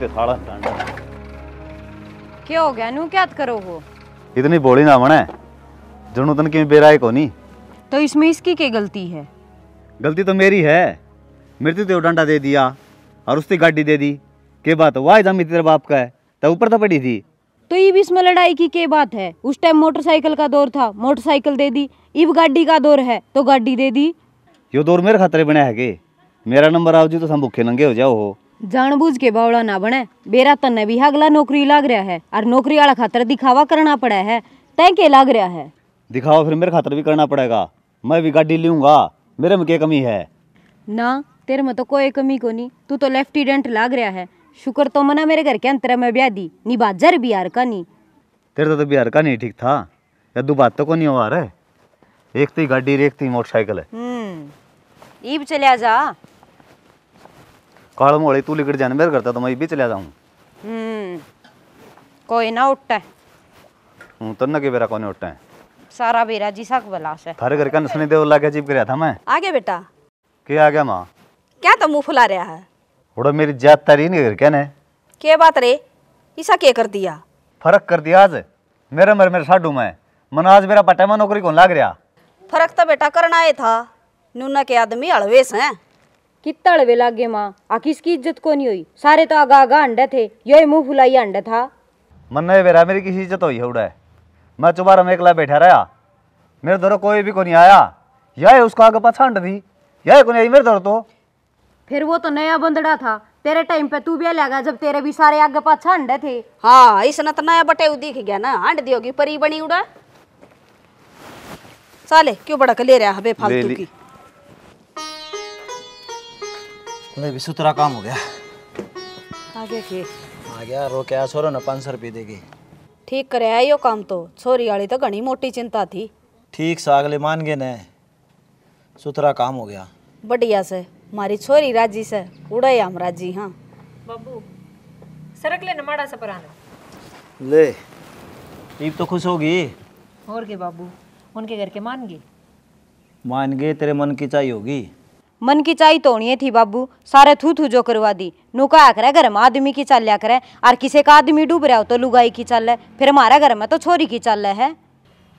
के थाला टांडा क्या हो गया नु क्या करो हो इतनी बोली ना मने जनु तन की बेराय कोनी तो इसमें इसकी के गलती है गलती तो मेरी है मृत्यु तो डंडा दे दिया और उसकी गाड़ी दे दी के बात वाह जमी तेरे बाप का है तो ऊपर तो पड़ी थी तो ये भी इसमें लड़ाई की के बात है उस टाइम मोटरसाइकिल का दौर था मोटरसाइकिल दे दी इब गाड़ी का दौर है तो गाड़ी दे दी यो दौर मेरे खतरे बने है के मेरा नंबर आओ जी तो सब भूखे नंगे हो जाओ हो जानबूझ के बावड़ा ना बने बेरा तन्ने भी अगला नौकरी लाग रहा है और नौकरी वाला खातर दिखावा करना पड़ा है तय के लाग रहा है दिखावा फिर मेरे खातर भी करना पड़ेगा मैं भी गाड़ी लूंगा मेरे में क्या कमी है ना तेरे में तो कोई कमी को नहीं तू तो लेफ्टिनेंट लाग रहा है शुक्र तो मना मेरे घर के अंतर में ब्याह दी नी बाजर भी यार का नहीं तेरे तो बिहार का नहीं ठीक था या दो बात तो को नहीं हो रहा है एक तो गाड़ी एक तो मोटरसाइकिल है हम्म चले जा काळ मोळे तू लिकडे जाण बेर करता तो मैं भी चला जाऊं हम्म, कोई ना उठता हूं तन्ना तो के बेरा कोने उठता है सारा बेरा जी सक बला से थारे घर का नसने देव लागे जीप करया था मैं आ गया बेटा के आ गया मां क्या तो मुंह फुला रहा है थोड़ा मेरी जात तारी नहीं घर क्या के बात रे ईसा के कर दिया फर्क कर दिया आज मेरा मर मेरे साडू मैं मन आज मेरा पटामा नौकरी कौन लाग रहा फर्क तो बेटा करना है था नूना के आदमी अलवेस हैं कि तड़वे लागे माँ आ किसकी इज्जत को नहीं हुई सारे तो आगा आगा अंडे थे यो मुंह फुलाई अंडे था मन नहीं बेरा मेरी किसी इज्जत हुई उड़ा है मैं चुबारा में अकेला बैठा रहा मेरे दौरों कोई भी को नहीं आया यह उसको आगे पाछा अंड दी यह को नहीं मेरे दौर तो फिर वो तो नया बंदड़ा था तेरे टाइम पे तू भी लगा जब तेरे भी सारे आगे पाछा अंडे थे हाँ इसने तो नया बटे दिख गया ना अंड दी होगी परी बनी उड़ा साले क्यों बड़ा ले रहा है फालतू की नहीं विशु तेरा काम हो गया आ गया के आ गया रो क्या छोरो ना पाँच सौ रुपये देगी ठीक करे है यो काम तो छोरी वाली तो घनी मोटी चिंता थी ठीक सा अगले मान गए ने सुतरा काम हो गया बढ़िया से मारी छोरी राजी से उड़े हम राजी हां बब्बू सरक ले नमाड़ा से पराना ले ईब तो खुश होगी और के बाबू उनके घर के मान गए मान गए तेरे मन की चाहिए होगी मन की चाई तो होनी थी बाबू सारे थू थू जो करवा दी नुका आकर घर में आदमी की लिया करे और किसी का आदमी डूब रहा हो तो लुगाई की चाल है फिर हमारे घर में तो छोरी की चाल है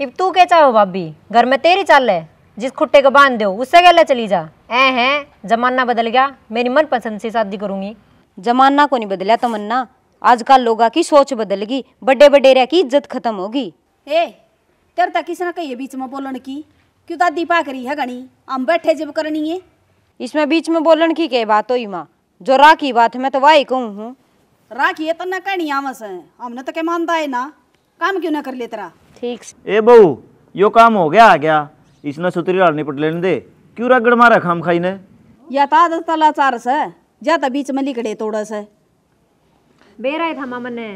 इब तू क्या चाहो भाभी घर में तेरी चाल है जिस खुट्टे को बांध दो उससे गले चली जा ऐ है जमाना बदल गया मेरी मन पसंद से शादी करूंगी जमाना को नहीं बदलिया तमन्ना तो आजकल लोगा की सोच बदल गई बड़े बड़े रह की इज्जत खत्म होगी ए तेरे तक तो किसी ना कही बीच में बोलन की क्यों दादी पा करी है गणी हम बैठे जब करनी है इसमें बीच में बोलन की के बात हो माँ जो रा की बात है मैं तो वाही कहूँ हूँ राखी ये है तो ना कहनी आवस है हमने तो क्या मानता है ना काम क्यों ना कर ले तेरा ठीक ए बहू यो काम हो गया आ गया इसने सुतरी लाल निपट लेने दे क्यों रगड़ मारा खाम खाई ने या ता तो तला चार से या तो बीच में लिखड़े तोड़ा से बेरा था था ने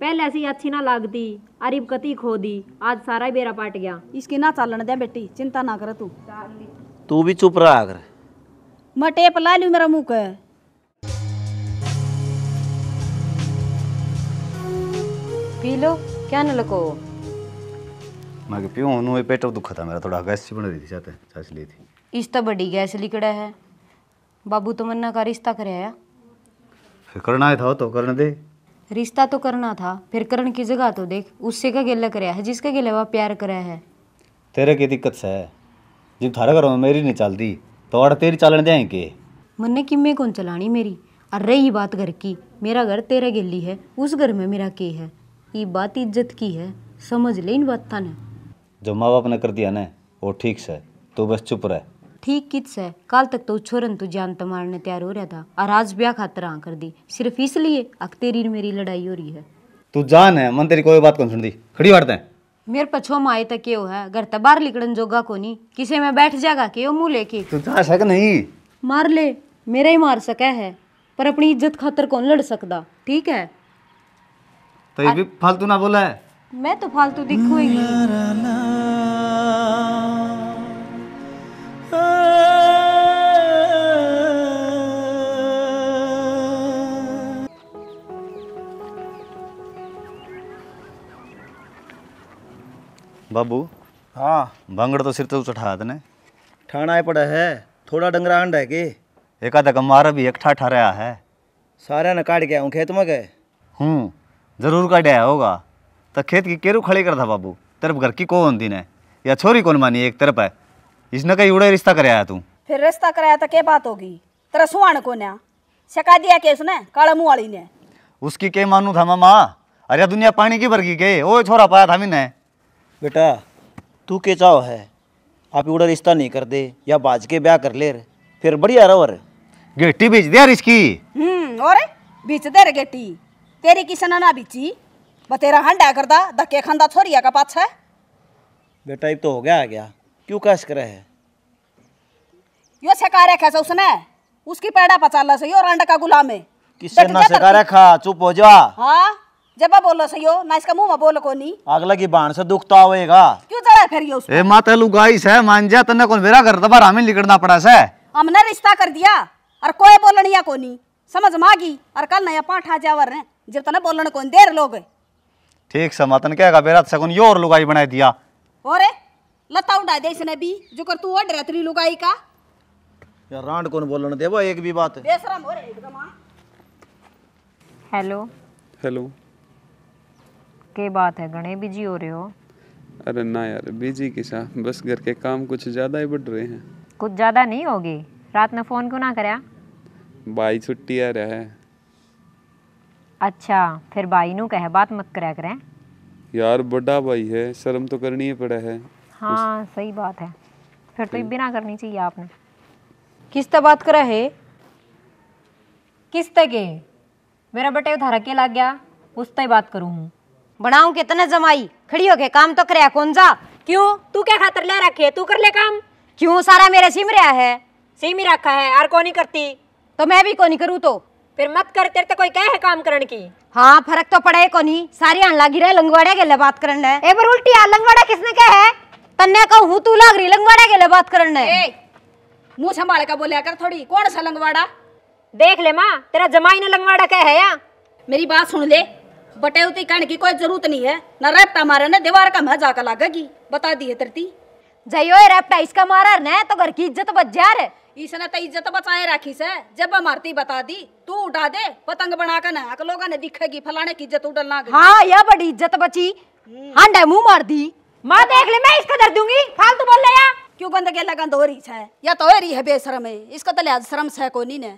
पहले ऐसी अच्छी ना लागती अरीब कती खो दी आज सारा ही बेरा पाट गया इसके ना चालन दे बेटी चिंता ना कर तू तू भी चुप रहा कर मैं टेप ला लूँ मेरा मुँह पी लो क्या न लको मैं कि पीऊँ नु पेट तो दुखा था मेरा थोड़ा गैस बन रही थी चाहते चाच ली थी इस तो बड़ी गैस लिकड़ा है बाबू तमन्ना तो का रिश्ता कराया फिर करना था तो करने दे रिश्ता तो करना था फिर करण की जगह तो देख उससे का गिला कराया है जिसका गिला वह प्यार कराया है तेरे की दिक्कत से है जिम थारा करो मेरी नहीं चलती तोड़ तेरी चालन दें मन्ने कि कौन चलानी मेरी और रही बात घर की मेरा घर तेरा गेली है उस घर में मेरा के है ये बात इज्जत की है समझ ले इन बात ने जो माँ बाप ने कर दिया ना वो ठीक से तू बस चुप रह ठीक कित है कल तक तो छोरन तू जान मारने तैयार हो रहा था और आज ब्याह खातर हाँ कर दी सिर्फ इसलिए अक तेरी मेरी लड़ाई हो रही है तू जान है मन तेरी कोई बात कौन सुन दी खड़ी मारते हैं मेरे पछो छो माए तक क्यों है घर तो बाहर निकलन जोगा को नहीं किसे में बैठ जाएगा क्यों मुंह लेके तू जा तो सक नहीं मार ले मेरा ही मार सके है पर अपनी इज्जत खातर कौन लड़ सकता ठीक है तो ये भी फालतू ना बोला है मैं तो फालतू दिखूंगी बाबू हाँ भंगड़ तो सिर तो चढ़ा तने ठाणा पड़ा है थोड़ा डंगरा हंड है कि एक आधा मारा भी ठा रहा है सारे ने काट गया हूँ खेत में गए हूँ जरूर काटा होगा तो खेत की केरू खड़ी कर था बाबू तरफ घर की कौन दिन है या छोरी कौन मानी एक तरफ है इसने कहीं उड़े रिश्ता कराया तू फिर रिश्ता कराया तो क्या बात होगी तेरा सुहाण कौन है सका दिया के उसने काले मुँह वाली ने उसकी के मानू था मामा अरे दुनिया पानी की भर गई के ओ छोरा पाया था मैंने बेटा तू के चाहो है आप उड़ा रिश्ता नहीं कर दे या बाज के ब्याह कर ले फिर बढ़िया रवर गेटी बेच दे इसकी हम्म और बेच दे रे गेटी तेरी किसना ना बेची बतेरा हंडा करदा धक्के खांदा छोरिया का पाछा बेटा ये तो हो गया आ गया क्यों कस करे है यो सका रखा से उसने उसकी पैड़ा पचाला से यो रंड का गुलाम है किसने सका रखा चुप हो जा हां जब बोलो सही हो मैं इसका मुंह में बोल को नहीं अगला की बाण से दुखता होएगा क्यों चढ़ा फिर ये उसको ए माता लुगाई से मान जा तने कौन मेरा घर दबार हमें लिखना पड़ा से हमने रिश्ता कर दिया और कोई बोलनिया को नहीं समझ मागी और कल नया पाठ आ जावर ने जब तने बोलन कोन देर लोग ठीक से मातन कहेगा बेरा सकुन यो और लुगाई बनाई दिया और लता उठा दे इसने भी जो कर तू ऑर्डर तेरी लुगाई का यार रांड कौन बोलन देबो एक भी बात बेशरम हो एकदम हाँ। हेलो हेलो के बात है घने बिजी हो रहे हो अरे ना यार बिजी की बस घर के काम कुछ ज्यादा ही बढ़ रहे हैं कुछ ज्यादा नहीं होगी रात में फोन क्यों ना कराया भाई छुट्टी आ रहा है अच्छा फिर भाई नु कह बात मत कराया करें यार बड़ा भाई है शर्म तो करनी ही पड़ा है हाँ उस... सही बात है फिर तो हम्म। बिना करनी चाहिए आपने किस तक बात करा है किस तक मेरा बेटे धारा के लाग गया उस तक बात करूँ हूँ बनाऊ के तने जमाई खड़ी होके काम तो करे कौन जा क्यों तू क्या खातर ले रखे तू कर ले काम क्यों सारा मेरे सिम रहा है सिम ही रखा है और कौन करती तो मैं भी कौन करूँ तो फिर मत कर तेरे तो कोई कहे है काम करने की हाँ फर्क तो पड़े नहीं सारी अन लागी रहे लंगवाड़े के लिए बात करन है ए पर उल्टी आ लंगवाड़ा किसने कहे है तन्ने को हूं तू लाग रही लंगवाड़े के लिए बात करना है मुंह संभाल का बोलिया कर थोड़ी कौन सा लंगवाड़ा देख ले माँ तेरा जमाई ने लंगवाड़ा कह है या मेरी बात सुन ले बटेवती कहने की कोई जरूरत नहीं है न रेपटा मारे न दीवार का मजा का लागेगी बता दिए तरती जयो रेपटा इसका मारा न तो घर की इज्जत बच जा रे इसने तो इज्जत बचाए राखी से जब मारती बता दी तू उठा दे पतंग बना कर ना लोग ने दिखेगी फलाने की इज्जत उड़ल ना हाँ यह बड़ी इज्जत बची हम्म। हांडा मुंह मार दी माँ देख ले मैं इसको धर दूंगी फालतू बोल रहे क्यों गंदगी लगन हो रही है या तो हो रही है बेशरम है इसका तो लिहाज शर्म से कोई नहीं ने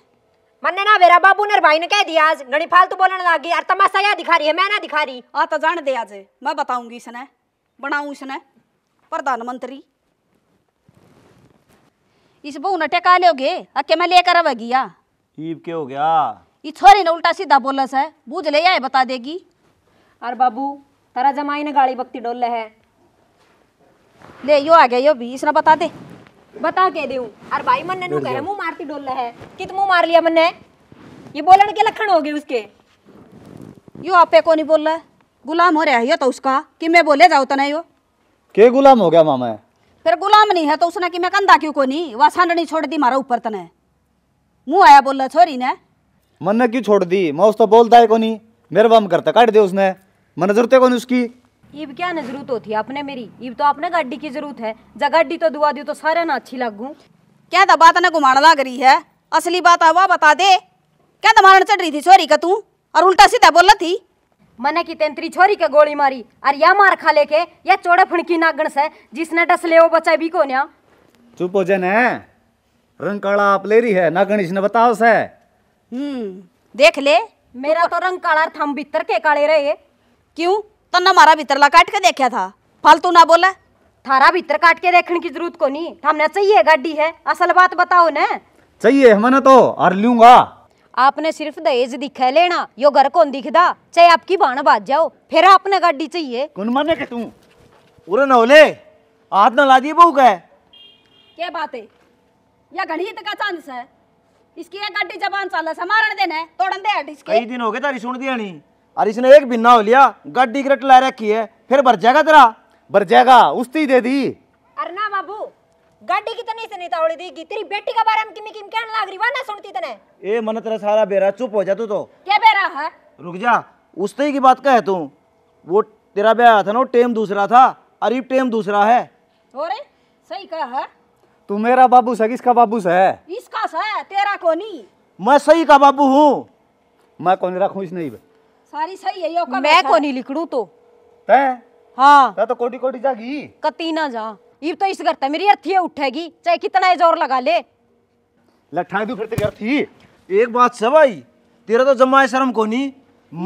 मन्ने ना मेरा बाबू ने भाई ने कह दिया आज घणी फालतू बोलने लगी यार तमाशा या दिखा रही है मैं ना दिखा रही आ तो जान दे आज मैं बताऊंगी इसने बनाऊं इसने प्रधानमंत्री इस बहु ने टेका लोगे अके मैं लेकर आवेगी या ईब के हो गया ई छोरी ने उल्टा सीधा बोला सा बूझ ले आए बता देगी अरे बाबू तारा जमाई ने गाली बक्ति डोल है ले यो आ गया यो भी इसने बता दे बता के दे अरे भाई मन ने कह मुंह मारती डोल है कित मुंह मार लिया मन ने ये बोलन के लक्षण हो गए उसके यो आपे को नहीं बोल रहा गुलाम हो रहा है यो तो उसका कि मैं बोले जाओ तो नहीं हो के गुलाम हो गया मामा फिर गुलाम नहीं है तो उसने कि मैं कंधा क्यों को नहीं वह सांडनी छोड़ दी मारा ऊपर तने मुंह आया बोल रहा छोरी ने मन ने क्यों छोड़ दी मैं उस तो बोलता है को नहीं मेरे बम करता काट दे उसने मन जरूरत को नहीं उसकी ईब क्या ना जरूरत होती आपने मेरी ईब तो आपने गाड़ी की जरूरत है जब गाड़ी तो दुआ दी तो सारे ना अच्छी लागू क्या था बात ने घुमाना लग रही है असली बात है बता दे क्या तमारण चढ़ रही थी छोरी का तू और उल्टा सीधा बोल थी मने की तेंतरी छोरी के गोली मारी और या मार खा लेके या चोड़े फुनकी नागण से जिसने डस ले वो बचा भी को न्या चुप हो जन है रंग काला आप ले रही है नागण इसने बताओ से हम्म, देख ले मेरा तो रंग काला थम भीतर के काले रहे क्यों तन्ना तो मारा भीतरला काट के देखा था फालतू ना बोला थारा भीतर काट के देखने की जरूरत को नहीं हमने चाहिए गाड़ी है असल बात बताओ ना चाहिए हमने तो और लूंगा आपने सिर्फ दहेज दिखे लेना यो घर कौन दिखदा चाहे आपकी बाण बाज जाओ फिर आपने गाड़ी चाहिए कौन माने के तू उरे न होले हाथ न ला दिए बहू का क्या बात है या गणित तो का चांस है इसकी एक गाड़ी जबान चाला समारण देना तोड़न दे हट इसके कई दिन हो गए तारी सुन दिया नहीं और इसने एक बिन्ना हो लिया गड्डी क्रट ला रखी है फिर भर जाएगा तेरा भर जाएगा उसती दे दी अरे ना बाबू गाड़ी कितनी तो से नेता उड़ी देगी तेरी बेटी के बारे में किमी किम कहने लाग रही वाना सुनती तने ए मन तेरा सारा बेरा चुप हो जा तू तो क्या बेरा है रुक जा उस तई की बात का है तू वो तेरा ब्याह था ना टेम दूसरा था अरे टेम दूसरा है अरे सही कहा है तू मेरा बाबू सा किसका बाबू सा है इसका सा है तेरा कोनी मैं सही का बाबू हूं मैं कोनी रखूं इस नहीं सारी सही है यो का मैं को तो नहीं लिखड़ू तो तै हां तै तो कोटी कोटी जागी कती ना जा ई तो इस घर त मेरी अर्थी उठेगी चाहे कितना जोर लगा ले लठाई दू फिर ते अर्थी एक बात से भाई तेरा तो जमाए शर्म कोनी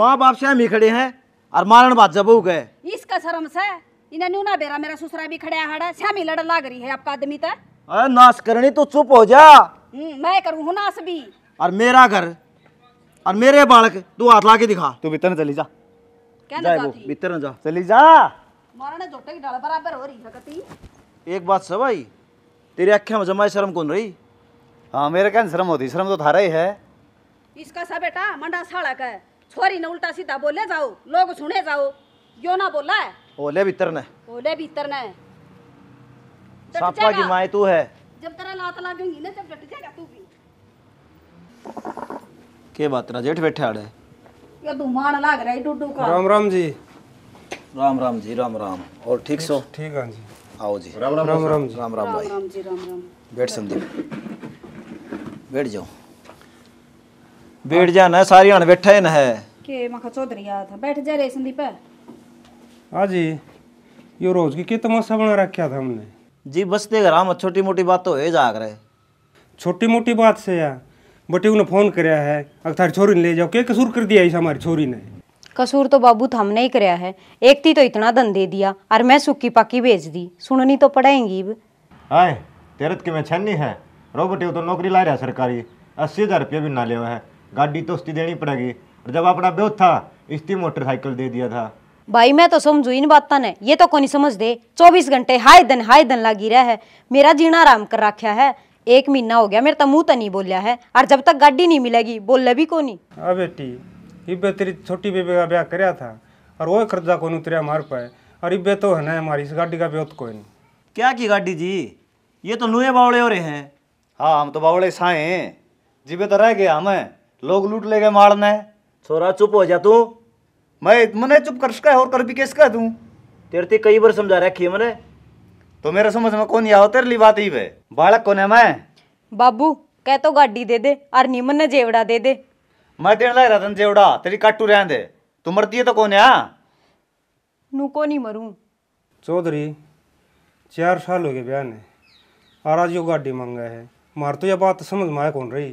माँ बाप से हम ही खड़े हैं और मारण बात जब गए इसका शर्म से इन्हें न्यू ना बेरा मेरा ससुरा भी खड़ा हाड़ा श्यामी लड़ लाग रही है आपका आदमी तक अरे नाश करनी तो चुप हो जा हम्म, मैं करूँ नाश भी और मेरा घर और मेरे बालक तू हाथ ला के दिखा तू भीतर न चली जा जाए वो भीतर न जा चली जा मारने जोटे की डाल बराबर हो रही सकती एक बात सब भाई तेरी आँखें में जमाई शर्म कौन रही हाँ मेरे कहने शर्म होती शर्म तो थारा ही है इसका सा बेटा मंडा साला का है छोरी ने उल्टा सीधा बोले जाओ लोग सुने जाओ यो ना बोला है ओले भीतर ने ओले भीतर ने सापा की माए तू है जब तेरा लात लागेंगी ना तब डट जाएगा तू भी के बात रहा जेठ बैठे आड़े ये धुमान लाग रहा है डूडू का राम राम जी राम राम जी राम राम और ठीक सो ठीक है हाँ जी आओ जी राम राम राम राम जी राम राम भाई राम जी राम राम बैठ संदीप बैठ जाओ बैठ जा ना सारी हण बैठे है ना है के मखा चौधरी आ था बैठ जा रे संदीप हां जी यो रोज की के तमाशा बना रखा था हमने जी बस देख राम छोटी मोटी बात तो हो जाग रहे छोटी मोटी बात से यार बटे उन्हें फोन कराया है अगर थारी छोरी ने ले जाओ क्या कसूर कर दिया इस हमारी छोरी ने कसूर तो बाबू हमने ही कराया है एक थी तो इतना धन दे दिया और मैं सुखी पाकी भेज दी सुननी तो पड़ेगी आए तेरत तो के में छन्नी है रोबटे तो नौकरी ला रहा सरकारी अस्सी हज़ार रुपया भी ना लिया है गाड़ी तो उसकी देनी पड़ेगी और जब अपना ब्योत था इसकी मोटरसाइकिल दे दिया था भाई मैं तो समझू इन बातों ने ये तो कोनी समझ दे चौबीस घंटे हाय दिन हाय दिन लागी रहा है मेरा जीना आराम कर रखा है एक महीना हो गया मेरे तो मुँह तो नहीं बोलिया है और जब तक गाड़ी नहीं मिलेगी बोले भी को नहीं अब हाँ बेटी इबे तेरी छोटी बेबी का ब्याह कराया था और वो कर्जा कौन उतरिया मार पाए और इबे तो है ना हमारी इस गाड़ी का ब्योत कोई नहीं क्या की गाड़ी जी ये तो लुए बावड़े हो रहे हैं हाँ हम तो बावड़े साए हैं जीबे तो रह गया हमें लोग लूट ले गए मारने छोरा चुप हो जा तू मैं मैंने चुप कर सका और कर भी कैसे कह दूँ तेरे कई बार समझा रखी है मैंने तो मेरे समझ में कौन आओ होते बात ही है बालक कौन है मैं बाबू कह तो गाड़ी दे दे और नीमन ने जेवड़ा दे दे मैं देने लग रहा था जेवड़ा तेरी काटू रह दे तू मरती है तो कौन है हाँ? नू को नहीं मरूं चौधरी चार साल हो गए ब्याह ने और आज यो गाड़ी मांगा है मार तो यह बात समझ में आया कौन रही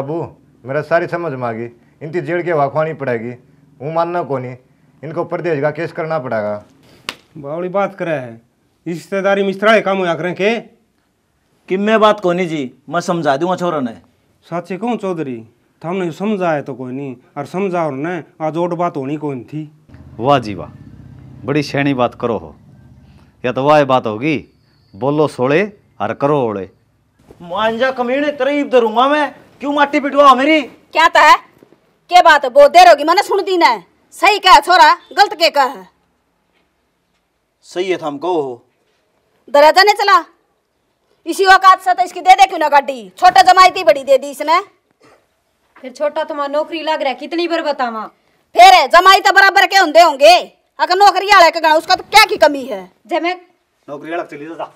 बाबू मेरा सारी समझ में आ गई इनकी जेड़ के वाखवानी पड़ेगी वो मानना कौन इनको प्रदेश का केस करना पड़ेगा बावड़ी बात करे है रिश्तेदारी मिश्रा काम होया करें के कि मैं बात कोनी जी मैं समझा दूंगा छोरा ने साची कहूँ चौधरी थमने समझाए तो कोई नहीं और समझा और ने आज और बात होनी कोई थी वाह जी वाह बड़ी शैनी बात करो हो या तो वाह बात होगी बोलो सोले और करो ओले मांझा कमीने तेरे इब धरूंगा मैं क्यों माटी पिटवा मेरी क्या था तो है क्या बात है बहुत देर होगी मैंने सुन दी ना सही कह छोरा गलत के कह सही है थम कहो हो दरवाजा नहीं चला इसी औकात से तो इसकी दे दे क्यों ना गाड़ी छोटा जमाई थी बड़ी दे दी इसने फिर छोटा तुम्हारा तो नौकरी लग रहा है कितनी बार बतावा फिर जमाई तो बराबर के होंगे होंगे अगर नौकरी वाला के गणा उसका तो क्या की कमी है जे मैं नौकरी वाला चली जा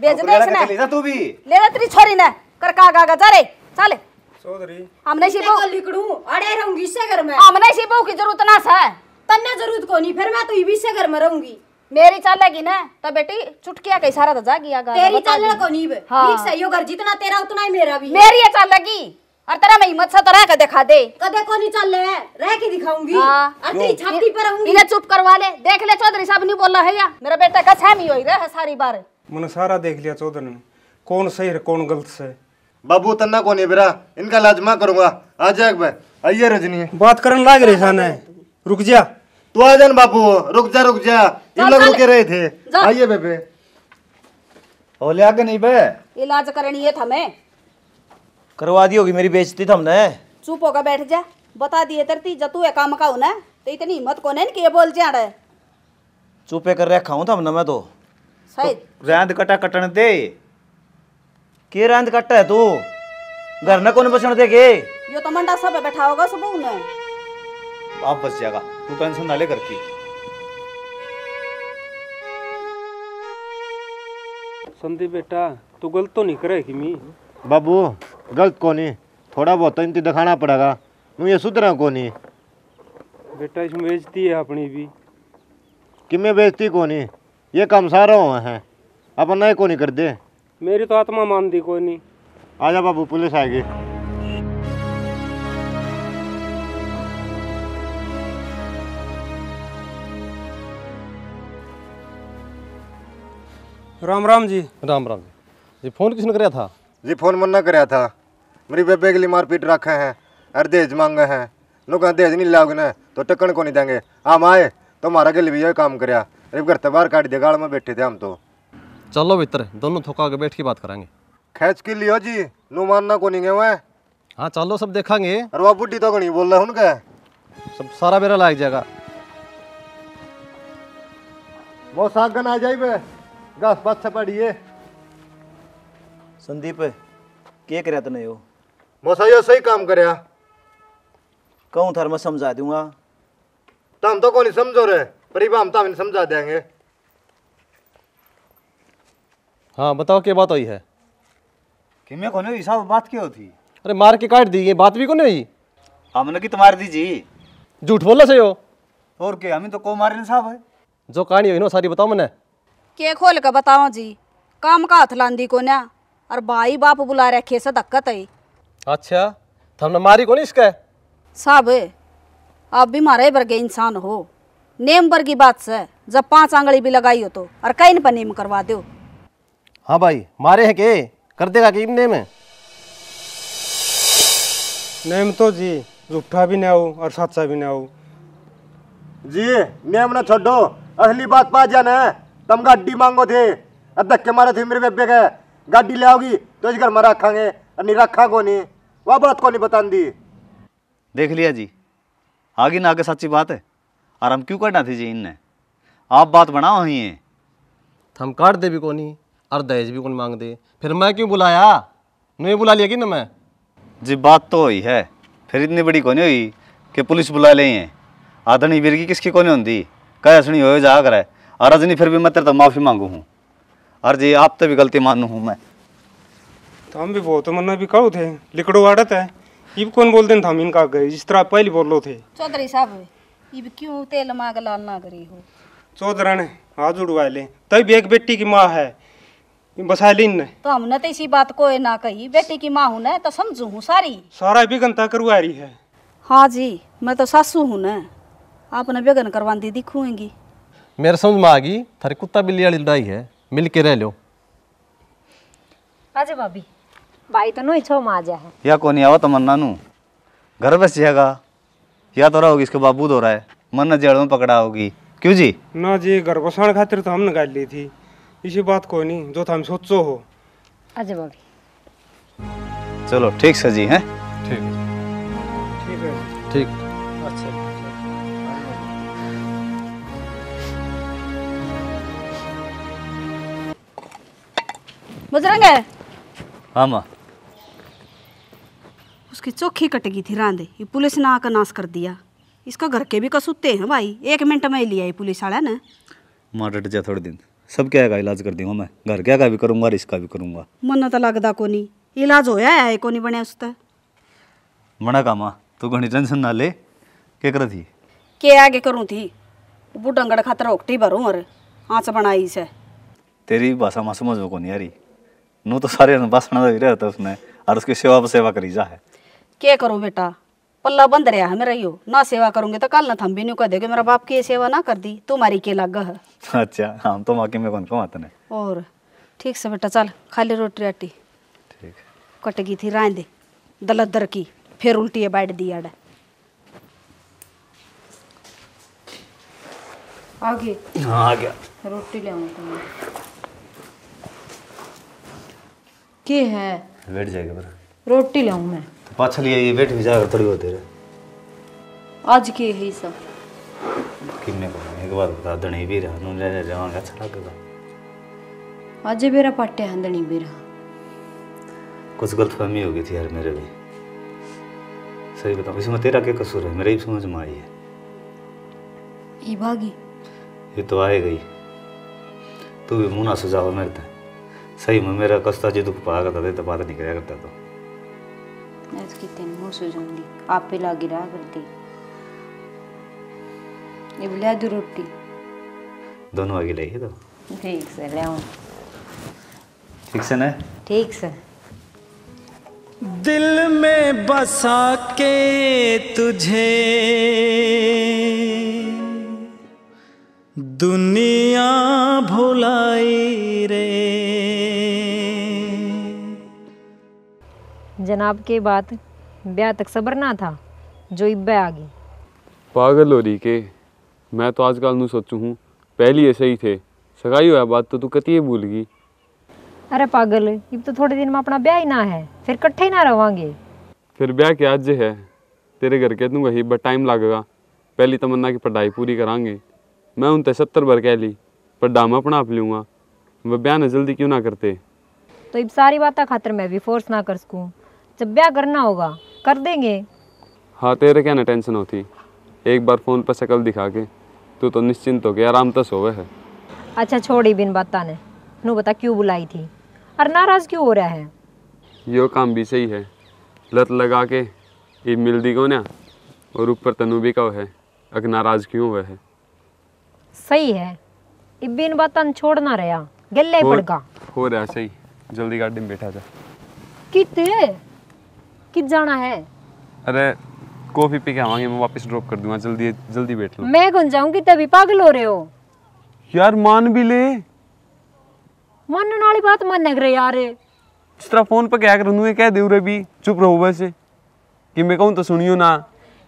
भेज दे इसने चली जा तू भी ले ले तेरी छोरी ने कर का का का जा रे चल सोदरी हमने शिबू को लिखड़ू अड़े रहूंगी इससे घर में हमने शिबू की जरूरत ना सा तन्ने जरूरत कोनी फिर मैं तो इसी घर में रहूंगी मेरी चाल चलेगी ना तो बेटी चुटकिया का इशारा तो जागी आगा तेरी चाल को नहीं बे ठीक सही हो घर जितना तेरा उतना ही मेरा भी मेरी चाल लगी और तेरा मैं हिम्मत से तरह तो का दिखा दे तो देखो नहीं चल ले रह के दिखाऊंगी और हाँ। तेरी छाती पर रहूंगी इन्हें चुप करवा ले देख ले चौधरी साहब नहीं बोला है या मेरा बेटा का छह हो रहा सारी बार मैंने सारा देख लिया चौधरी ने कौन सही है कौन गलत से बाबू तन्ना कौन है बेरा इनका लाजमा करूंगा आ जाए भाई आइए रजनी बात करने लाग रही है रुक जा तू आ जान बाबू रुक जा रुक जा इन लोग रुके रहे थे आइए बेबे हो ले के नहीं बे इलाज तो करनी है थमे करवा दी होगी मेरी बेचती था तो हमने चुप होगा बैठ जा बता दिए तरती जतू है काम का होना तो इतनी हिम्मत को नहीं ये बोल जा रहे चुपे कर रखा था हमने मैं तो सही तो रैंद कटा कटने दे के रैंद कट है तू घर न कौन दे के यो तो मंडा सब बैठा होगा सुबह उन्हें आप बच जाएगा तू टेंशन तो ना ले करती संदीप बेटा तू तो गलत तो नहीं करे कि मी बाबू गलत को नहीं थोड़ा बहुत तो दिखाना पड़ेगा नू ये सुधरा को नहीं बेटा इसमें बेचती है अपनी भी कि मैं बेचती को नहीं ये काम सारा हुआ है अपन नहीं को नहीं कर दे मेरी तो आत्मा मान दी कोई नहीं आजा बाबू पुलिस आएगी राम राम जी राम राम जी जी फोन किसने कराया था जी फोन मन ना कराया था मेरी बेबे के लिए मारपीट रखे हैं अरे दहेज मांगे हैं लोग दहेज नहीं लाओगे ना तो टक्कर को नहीं देंगे हम आए तो हमारा के लिए भी यही काम कराया अरे घर बाहर काट दिया गाड़ में बैठे थे हम तो चलो भीतर दोनों थोका के बैठ के बात करेंगे खेच के लियो जी नो मानना को नहीं है हाँ चलो सब देखेंगे अरे वह बुढ़ी तो नहीं बोल रहा उनका सब सारा बेरा लाग जाएगा वो सागन आ जाए घास पास पड़ी है संदीप के करया तने यो मोसा यो सही काम करया कहूं थार मैं समझा दूंगा तम तो कोनी समझो रे परिभा हम तम समझा देंगे हाँ बताओ क्या बात हुई है कि मैं कोने हिसाब बात क्या होती अरे मार के काट दी ये बात भी कोने हुई हमने हाँ, मतलब की तुम्हारी दी जी झूठ बोला से हो और के हमें तो को मारने साहब है जो कहानी हुई ना सारी बताओ मैंने के खोल के बताओ जी काम का हथ लांदी को ना और भाई बाप बुला रखे से दक्कत है अच्छा तुमने मारी को नहीं इसका साहब आप भी मारे वर्गे इंसान हो नेम पर की बात से जब पांच आंगली भी लगाई हो तो और कहीं पर नेम करवा दो हाँ भाई मारे है के कर देगा कि नेम है नेम तो जी झूठा भी ना हो और सच्चा भी ना हो जी नेम ना छोड़ो असली बात पा जाना है तुम गाड़ी मांगो थे अब धक्के मारे थे मेरे बेबे के गाड़ी ले आओगी तो इस घर में रखेंगे नहीं रखा को नहीं वह बात को नहीं बता दी देख लिया जी आगे ना आगे सच्ची बात है और हम क्यों करना थी जी इनने आप बात बनाओ ही है हम काट दे भी को नहीं और दहेज भी कौन मांग दे फिर मैं क्यों बुलाया नहीं बुला लिया कि ना मैं जी बात तो हुई है फिर इतनी बड़ी कौन हुई कि पुलिस बुला ले हैं आदरणी बिरगी किसकी कौन होती कह सुनी हो जा करे अर्ज नहीं फिर भी मैं तेरे तो माफ़ी मांगू हूँ अर्ज ये आप तो भी गलती मानू हूँ मैं तो हम भी बहुत मन्ना भी कहू थे लिकड़ो आड़त है ये कौन बोलते था इनका गए जिस तरह पहले बोल लो थे चौधरी साहब ये क्यों तेल मांग लाल ना करी हो चौधरा ने हाथ जुड़वा ले तभी एक बेटी की माँ है बसालिन ने तो हमने तो इसी बात को ना कही बेटी की माँ हूँ तो समझू हूँ सारी सारा बिगनता करवा रही है हाँ जी मैं तो सासू हूँ ना आपने बेगन करवा दी दिखूंगी मेरे समझ में आ गई थारे कुत्ता बिल्ली वाली लड़ाई है मिल के रह लो आजे भाभी भाई तो नहीं छो में आ जा है या कोनी आवा तमन्ना तो नु घर बस जाएगा या तो रहोगी इसके बाबू दो तो रहा है मन न जेड़ में पकड़ा होगी क्यों जी ना जी घर बसाने खातिर तो हमने गाल ली थी इसी बात को नहीं जो हम सोचो हो आजे भाभी चलो ठीक सर जी हैं ठीक ठीक है ठीक बजरंग है हां माँ उसकी चोखी कट गई थी रांदे ये पुलिस ने आकर नाश कर दिया इसका घर के भी कसूते हैं भाई एक मिनट में लिया ये पुलिस वाला ने माँ डट जा थोड़े दिन सब क्या का इलाज कर दूंगा मैं घर क्या का भी करूंगा और इसका भी करूंगा मन तो लगदा कोनी इलाज होया है कोनी बने उस उसका मना का मां तू तो घणी टेंशन ना ले के कर थी के आगे करूँ थी बुढ़ंगड़ खातर ओकटी भरूँ और आंच बनाई से तेरी भाषा माँ समझ को नहीं आ रही ਨੂੰ तो सारे ਬਾਸਣਾ ਦਾ रहता उसने और उसकी सेवा पर सेवा करी जा है के करो बेटा पल्ला बंद रहा है मेरा यो ना सेवा करूंगी तो कल ना थम भी नहीं कह देगे मेरा बाप की सेवा ना कर दी तुम्हारी के लग है अच्छा हम तो माकी में कौन कमाते हैं और ठीक से बेटा चल खाली रोटी आटी ठीक कट गई थी राय दे दलदर की फिर उल्टी बैठ दी अड़ आगे गया हाँ आ गया रोटी ले आऊँ तुम्हें के है बैठ जाएगा पर रोटी लाऊं मैं तो पाछा लिए ये बैठ भी जाएगा थोड़ी बहुत देर आज की है सब किन्ने को एक बार बता तो दणे भी रहा नु ले जाऊंगा अच्छा लगेगा आज मेरा पाटे हैं भी रहा कुछ गलतफहमी हो गई थी यार मेरे भी सही बताऊं इसमें तेरा क्या कसूर है मेरे ही समझ में आई है ये भागी ये तो आए गई तू भी मुंह ना सजाओ मेरे तक सही में मेरा कस्ता जी दुख पा करता था तो बात नहीं कराया करता तो आज की तेन मुंह सुजूंगी आप पे लागी रहा करती ये बुलाया दो रोटी दोनों आगे ले ही तो ठीक से ले आऊं ठीक से ना ठीक से दिल में बसा के तुझे दुनिया भुलाई रे जनाब के बात ब्याह तक सबर ना था जो इब्बे आ गई पागल हो रही के मैं तो आजकल नू सोचू हूँ पहली ऐसे ही थे सगाई हुआ बात तो तू कती भूल गई अरे पागल अब तो थोड़े दिन में अपना ब्याह ही ना है फिर कट्ठे ही ना रहोगे फिर ब्याह क्या आज है तेरे घर कह दूंगा ही बट टाइम लगेगा पहली तमन्ना की पढ़ाई पूरी करांगे मैं उन सत्तर भर कह ली पर डामा अपना आप लूँगा वह ब्याह ना जल्दी क्यों ना करते तो इब सारी बात खातर मैं भी फोर्स ना कर सकूँ जब ब्याह करना होगा कर देंगे हाँ तेरे क्या ना टेंशन होती एक बार फोन पर शक्ल दिखा के तू तो निश्चिंत हो गया आराम तो सोवे है अच्छा छोड़ी बिन बाता ने नू बता क्यों बुलाई थी और नाराज क्यों हो रहा है यो काम भी सही है लत लगा के ये दी को ना और ऊपर तनु भी कहो है अग नाराज क्यों हुआ है सही है इबिन बातन छोड़ना रहा गल्ले पड़गा हो रहा सही जल्दी गाड़ी में बैठा जा कितने किस जाना है अरे कॉफी पी के आवांगे मैं वापस ड्रॉप कर दूंगा जल्दी जल्दी बैठ लो मैं कौन जाऊंगी तभी पागल हो रहे हो यार मान भी ले मानने वाली बात मानने करे यार इस तरह फोन पर क्या करूँ ये कह दे रे भी चुप रहो वैसे कि मैं कहूँ तो सुनियो ना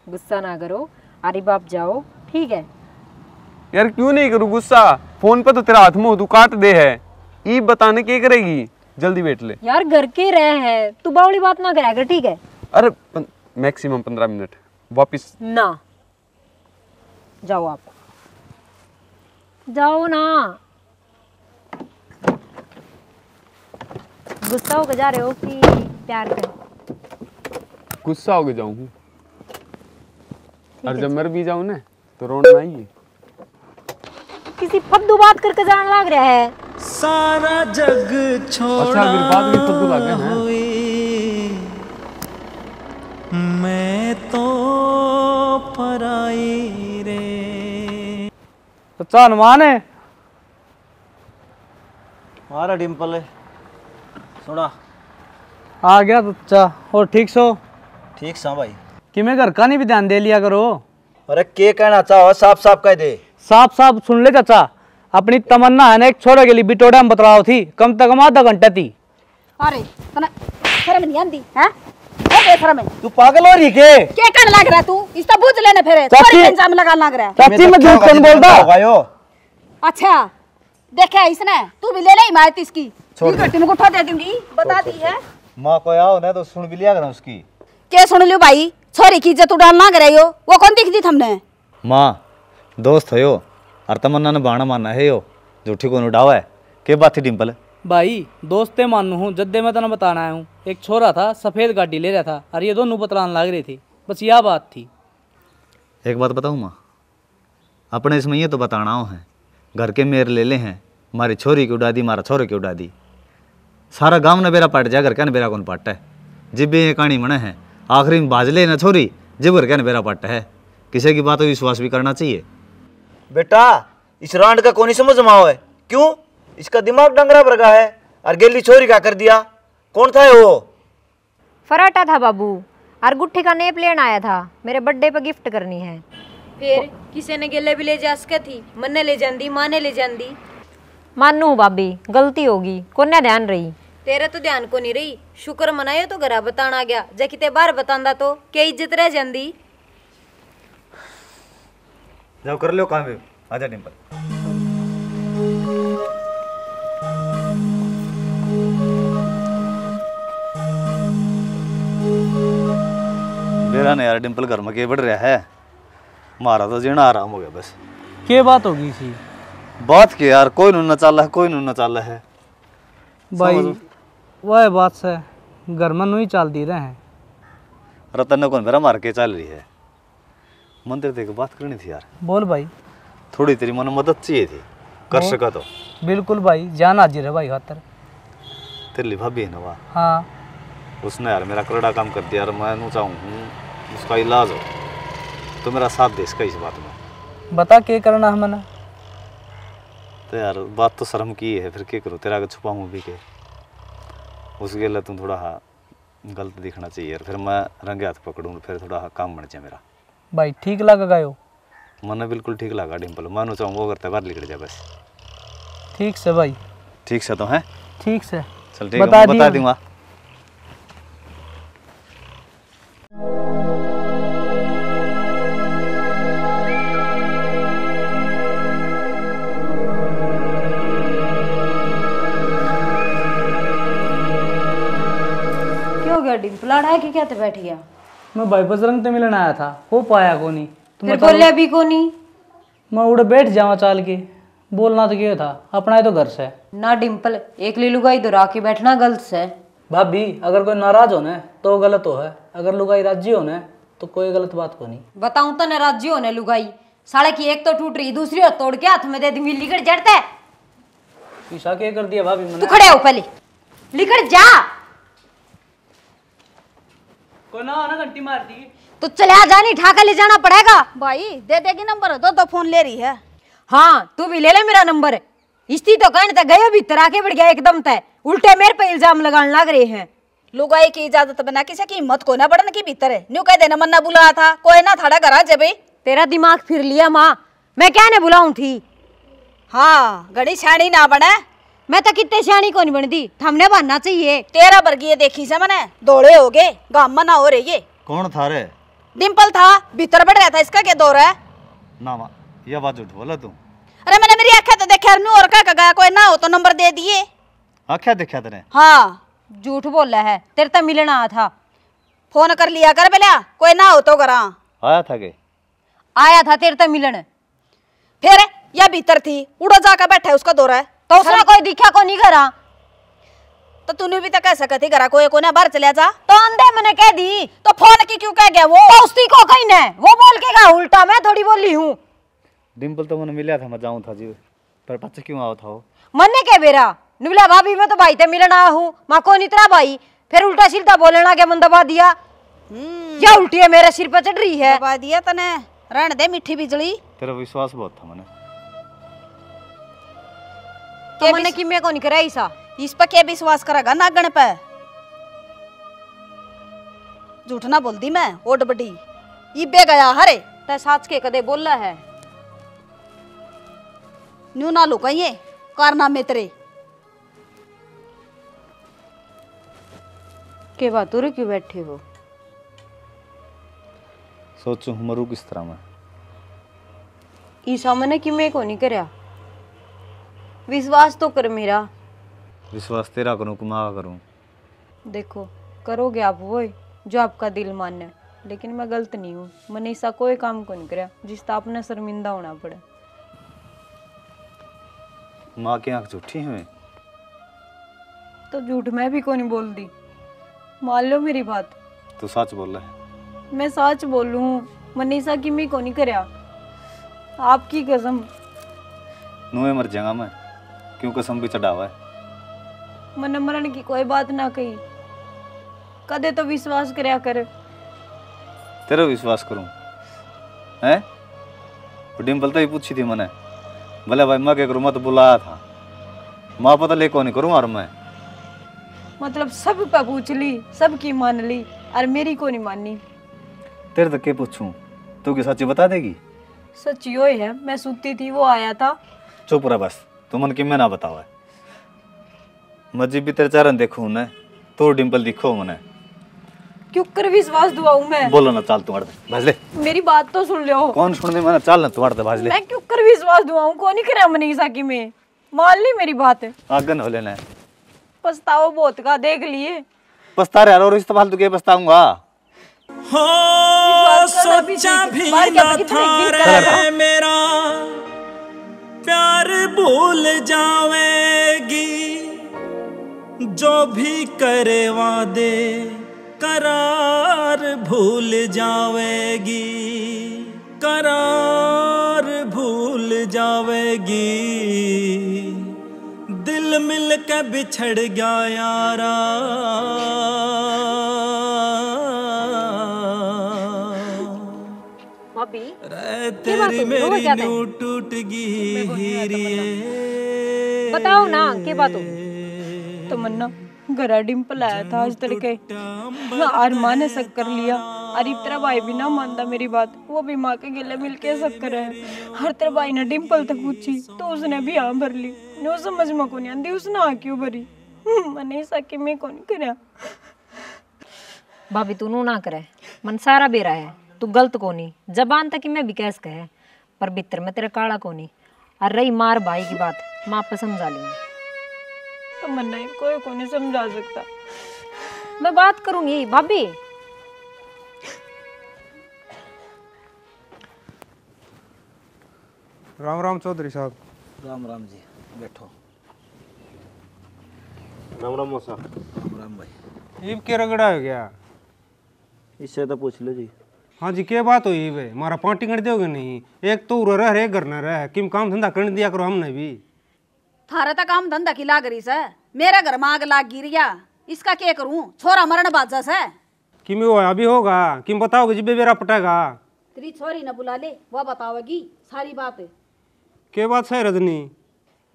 गुस्सा ना करो अरे बाप जाओ ठीक है यार क्यों नहीं करूँ गुस्सा फोन पर तो तेरा हाथ में तू काट दे है ई बताने के करेगी जल्दी बैठ ले यार घर के रह है तू बावली बात ना करा अगर ठीक है अरे पन, मैक्सिमम पंद्रह मिनट वापिस ना जाओ आप जाओ ना गुस्सा होकर जा रहे हो कि प्यार कर गुस्सा होकर जाऊं और जब मर भी जाऊं ना तो रोना ही है किसी फद्दू बात करके जान लग रहा है सारा जग अच्छा, तो छोड़ा हुए मैं तो पराई रे सच्चा तो हनुमान है मारा डिंपल है सुना आ गया सच्चा तो और ठीक सो ठीक सा भाई कि मैं घर का नहीं भी ध्यान दे लिया करो अरे के कहना चाहो साफ साफ कह दे साफ साफ सुन ले चाचा अपनी तमन्ना है ना एक छोरे के लिए बिटोड़ा में बतलाओ थी कम तक आधा घंटा थी अरे तना शर्म नहीं आंदी हैं तू पागल हो रही के क्या कहने लग रहा तू इस तो बूझ लेने फिर सॉरी इंजाम लगा लग रहा है सच्ची में झूठ कौन बोल रहा बोलता अच्छा देखे इसने तू भी ले ले हिमायत इसकी छोड़ दे तुमको ठोक दे दूंगी बता दी है माँ को आओ ना तो सुन भी लिया करा उसकी क्या सुन लियो भाई छोरी की इज्जत उड़ान ना करे हो वो कौन दिख दी थमने माँ दोस्त हो और तमन्ना ने बाणा माना है यो झूठी को उड़ावा है के बात थी डिम्पल भाई दोस्ते मानू हूँ जद्दे मैं तना बताना आया हूँ एक छोरा था सफ़ेद गाड़ी ले रहा था और ये दोनों बतलान लग रही थी बस यह बात थी एक बात बताऊँ माँ अपने इसमें ये तो बताना है घर के मेर ले ले हैं मारी छोरी की उड़ा दी मारा छोरे की उड़ा दी सारा गांव ने बेरा पट जाए घर का बेरा कौन पट्ट है जिब भी ये कहानी मने है आखिरी में बाजले ना छोरी जिबर घर बेरा पट है किसी की बात विश्वास भी करना चाहिए बेटा इस रांड का कोनी समझ माओ है क्यों इसका दिमाग डंगरा भरगा है और गेली छोरी का कर दिया कौन था वो फराटा था बाबू और गुट्ठी का नेप लेन आया था मेरे बर्थडे पर गिफ्ट करनी है फिर किसी ने गेले भी ले जा सके थी मन्ने ले जाती माँ ने ले जाती मानू बाबी गलती होगी कोने ध्यान रही तेरा तो ध्यान को नहीं रही शुक्र मनायो तो घरा बताना गया जब कितने बार बता तो क्या इज्जत रह जाती जाओ कर लो काम आजा टाइम यार डिम्पल घर के बढ़ रहा है मारा तो जीना आराम हो गया बस के बात होगी इसी बात के यार कोई नून चल है कोई नून चल है भाई वह बात से घर में ही चाल दी रहे हैं रतन ने कौन मेरा मार के चल रही है मंदिर देख बात करनी थी यार बोल भाई थोड़ी तेरी मन मदद चाहिए थी कर सका तो बिल्कुल भाई जान हाजिर रे भाई खातर तेरी लिभा भी है ना वाह हाँ उसने यार मेरा करड़ा काम कर दिया यार मैं नु चाहूँ उसका इलाज हो तो मेरा साथ दे इसका इस बात में बता के करना है मैंने तो यार बात तो शर्म की है फिर क्या करो तेरा आगे छुपाऊँ भी के उसके लिए तुम थोड़ा हाँ गलत दिखना चाहिए यार फिर मैं रंगे हाथ पकड़ूँ फिर थोड़ा हाँ काम बन जाए मेरा भाई ठीक लगा गयो મને बिल्कुल ठीक लगा डिंपल मानो છું वो करता बाहर निकल जा बस ठीक से भाई ठीक से तो है ठीक से चल ठीक बता है बता दूंगा क्या हो गया डिम्पल लड़ाई के क्या तो बैठ गया मैं भाई बजरंग ते मिलने आया था हो पाया तो को नहीं फिर बोले अभी को नहीं मैं उड़े बैठ जावा चाल के बोलना तो क्यों था अपना ही तो घर से ना डिम्पल एक ले लुगाई तो राके बैठना गलत से भाभी अगर कोई नाराज होने तो गलत हो है अगर लुगाई राजी होने तो कोई गलत बात को नहीं बताऊ तो नाराजी होने लुगाई साले की एक तो टूट रही दूसरी और तोड़ के हाथ में दे दूंगी लिकड़ जड़ते पीछा क्या कर दिया भाभी तू खड़े हो पहले लिकड़ जा तो चले आ जानी ठाका ले जाना पड़ेगा भाई दे देगी नंबर दो तो फोन ले रही है हाँ तू भी ले ले मेरा नंबर इसी तो कहने गए अभी तरह के बढ़ गया एकदम तय उल्टे मेरे पे इल्जाम लगाने लग रहे हैं लुगाई की इजाजत बना किसे की मत को ना बढ़न की भीतर है न्यू कह देना मन्ना बुलाया था कोई ना थाड़ा करा जब तेरा दिमाग फिर लिया माँ मैं क्या ने बुलाऊ थी हाँ घड़ी छाणी ना बना मैं तो कितने सियाणी कौन बनती थमने बनना चाहिए तेरा बरगी देखी से मैंने दौड़े हो गए गाम ना हो रही है कौन था रे डिम्पल था भीतर बैठ गया था इसका क्या दौर है ना ये बात झूठ बोला तू अरे मैंने मेरी आंखें तो देखा और का गया कोई ना हो तो नंबर दे दिए आंखें देखा तेरे हाँ झूठ बोला है तेरे तो मिलना था फोन कर लिया कर बेला कोई ना हो तो करा आया था के आया था तेरे तो मिलन फिर या भीतर थी उड़ो जाकर बैठा है उसका दौरा है तो उसने कोई दिखा को नहीं करा तो तूने भी तो कह सकती थी करा कोई को ना बाहर चले जा तो अंधे मैंने कह दी तो फोन की क्यों कह गया वो तो उसी को कहीं ना वो बोल के कहा उल्टा मैं थोड़ी बोली हूँ डिम्पल तो मैंने मिला था मैं जाऊँ था जी पर पच्चे क्यों आओ था मन्ने क्या बेरा नुबला भाभी मैं तो भाई थे मिलना आया हूँ माँ को नितरा भाई फिर उल्टा सिर था बोलना क्या मन दबा दिया हम्म। क्या उल्टी है मेरे सिर पर चढ़ रही है दबा दिया तने रहने दे मिठी बिजली तेरा विश्वास बहुत था मैंने तो मने कि मैं कोनी करे ईसा इस पर क्या विश्वास करेगा नागण पे झूठ ना बोल दी मैं ओड बड़ी ई गया हरे ते साच के कदे बोला है न्यू ना लुका ये कारनामे तेरे के बात उरे क्यों बैठे हो सोचो मरू किस तरह में ईसा मैंने कि मैं कोनी करया विश्वास तो कर मेरा विश्वास तेरा करूँ कि मैं करूँ देखो करोगे आप वो जो आपका दिल माने लेकिन मैं गलत नहीं हूँ मैंने ऐसा कोई काम को नहीं कराया जिससे आपने शर्मिंदा होना पड़ा माँ की आंख झूठी है तो झूठ मैं भी को नहीं बोल दी मान लो मेरी बात तू सच बोल रहा है मैं सच बोल रहा हूँ मैं को नहीं कराया आपकी कसम नुए मर जाऊंगा मैं क्यों कसम भी चढ़ावा है मन मरण की कोई बात ना कही कदे तो विश्वास करया कर तेरा विश्वास करूं हैं डिम्पल तो ही पूछी थी मने भले भाई मैं क्या करूँ मत बुलाया था माँ पता ले कौन करूँ और मैं मतलब सब पे पूछ ली सब की मान ली और मेरी को नहीं माननी तेरे तक तो के पूछूं तू क्या सच्ची बता देगी सच्ची यो है मैं सूती थी वो आया था चुप रहा बस तुमन कि मैं ना बतावे मजी भी तेरे चरण देखू ने तू डिंपल दिखो मने क्यों कर विश्वास दुआऊ मैं बोलो ना चल चाल तुम्हारे भाज ले मेरी बात तो सुन लियो कौन सुन दे मैंने चल ना तू तुम्हारे भाज ले मैं क्यों कर विश्वास दुआऊ कौन ही करे मने ईसा की में मान ली मेरी बात आगन हो लेना पछताओ बहुत का देख लिए पछता रहा और इस तबाल तो के पछताऊंगा हो सोचा भी ना था रे मेरा प्यार भूल जावेगी जो भी करे वादे करार भूल जावेगी करार भूल जावेगी दिल मिल के बिछड़ गया यारा तेरी मेरी नू टूट गई हीरिए बताओ ना के बात हो तमन्ना गरा डिम्पल आया था आज तड़के और माँ ने शक कर लिया अरे तेरा भाई भी ना मानता मेरी बात वो भी माँ के गले मिल के शक कर रहा है हर तेरा भाई ने डिम्पल तक पूछी तो उसने भी हाँ भर ली नो समझ में को नहीं आती उसने हाँ क्यों भरी मैंने सके मैं कौन करा भाभी तू ना करे मन सारा बेरा है तू गलत को नहीं जबान तक मैं विकास कहे पर भीतर में तेरा काला को नहीं और रही मार भाई की बात माँ पे समझा लूंगी तमन्ना तो नहीं कोई को नहीं समझा सकता मैं बात करूंगी भाभी राम राम चौधरी साहब राम राम जी बैठो राम राम मौसा राम राम भाई ये क्या रगड़ा हो गया इससे तो पूछ लो जी हाँ जी क्या बात हुई वे मारा पार्टी कर दोगे नहीं एक तो उरा रह एक घर न रह किम काम धंधा कर दिया करो हमने भी थारा तक काम धंधा की लाग रही से मेरा घर माग लाग गिर गया इसका क्या करूं छोरा मरण बाजा से किम वो अभी होगा किम बताओगे जिबे मेरा पटेगा तेरी छोरी न बुला ले वो बताओगी सारी बात क्या बात है रजनी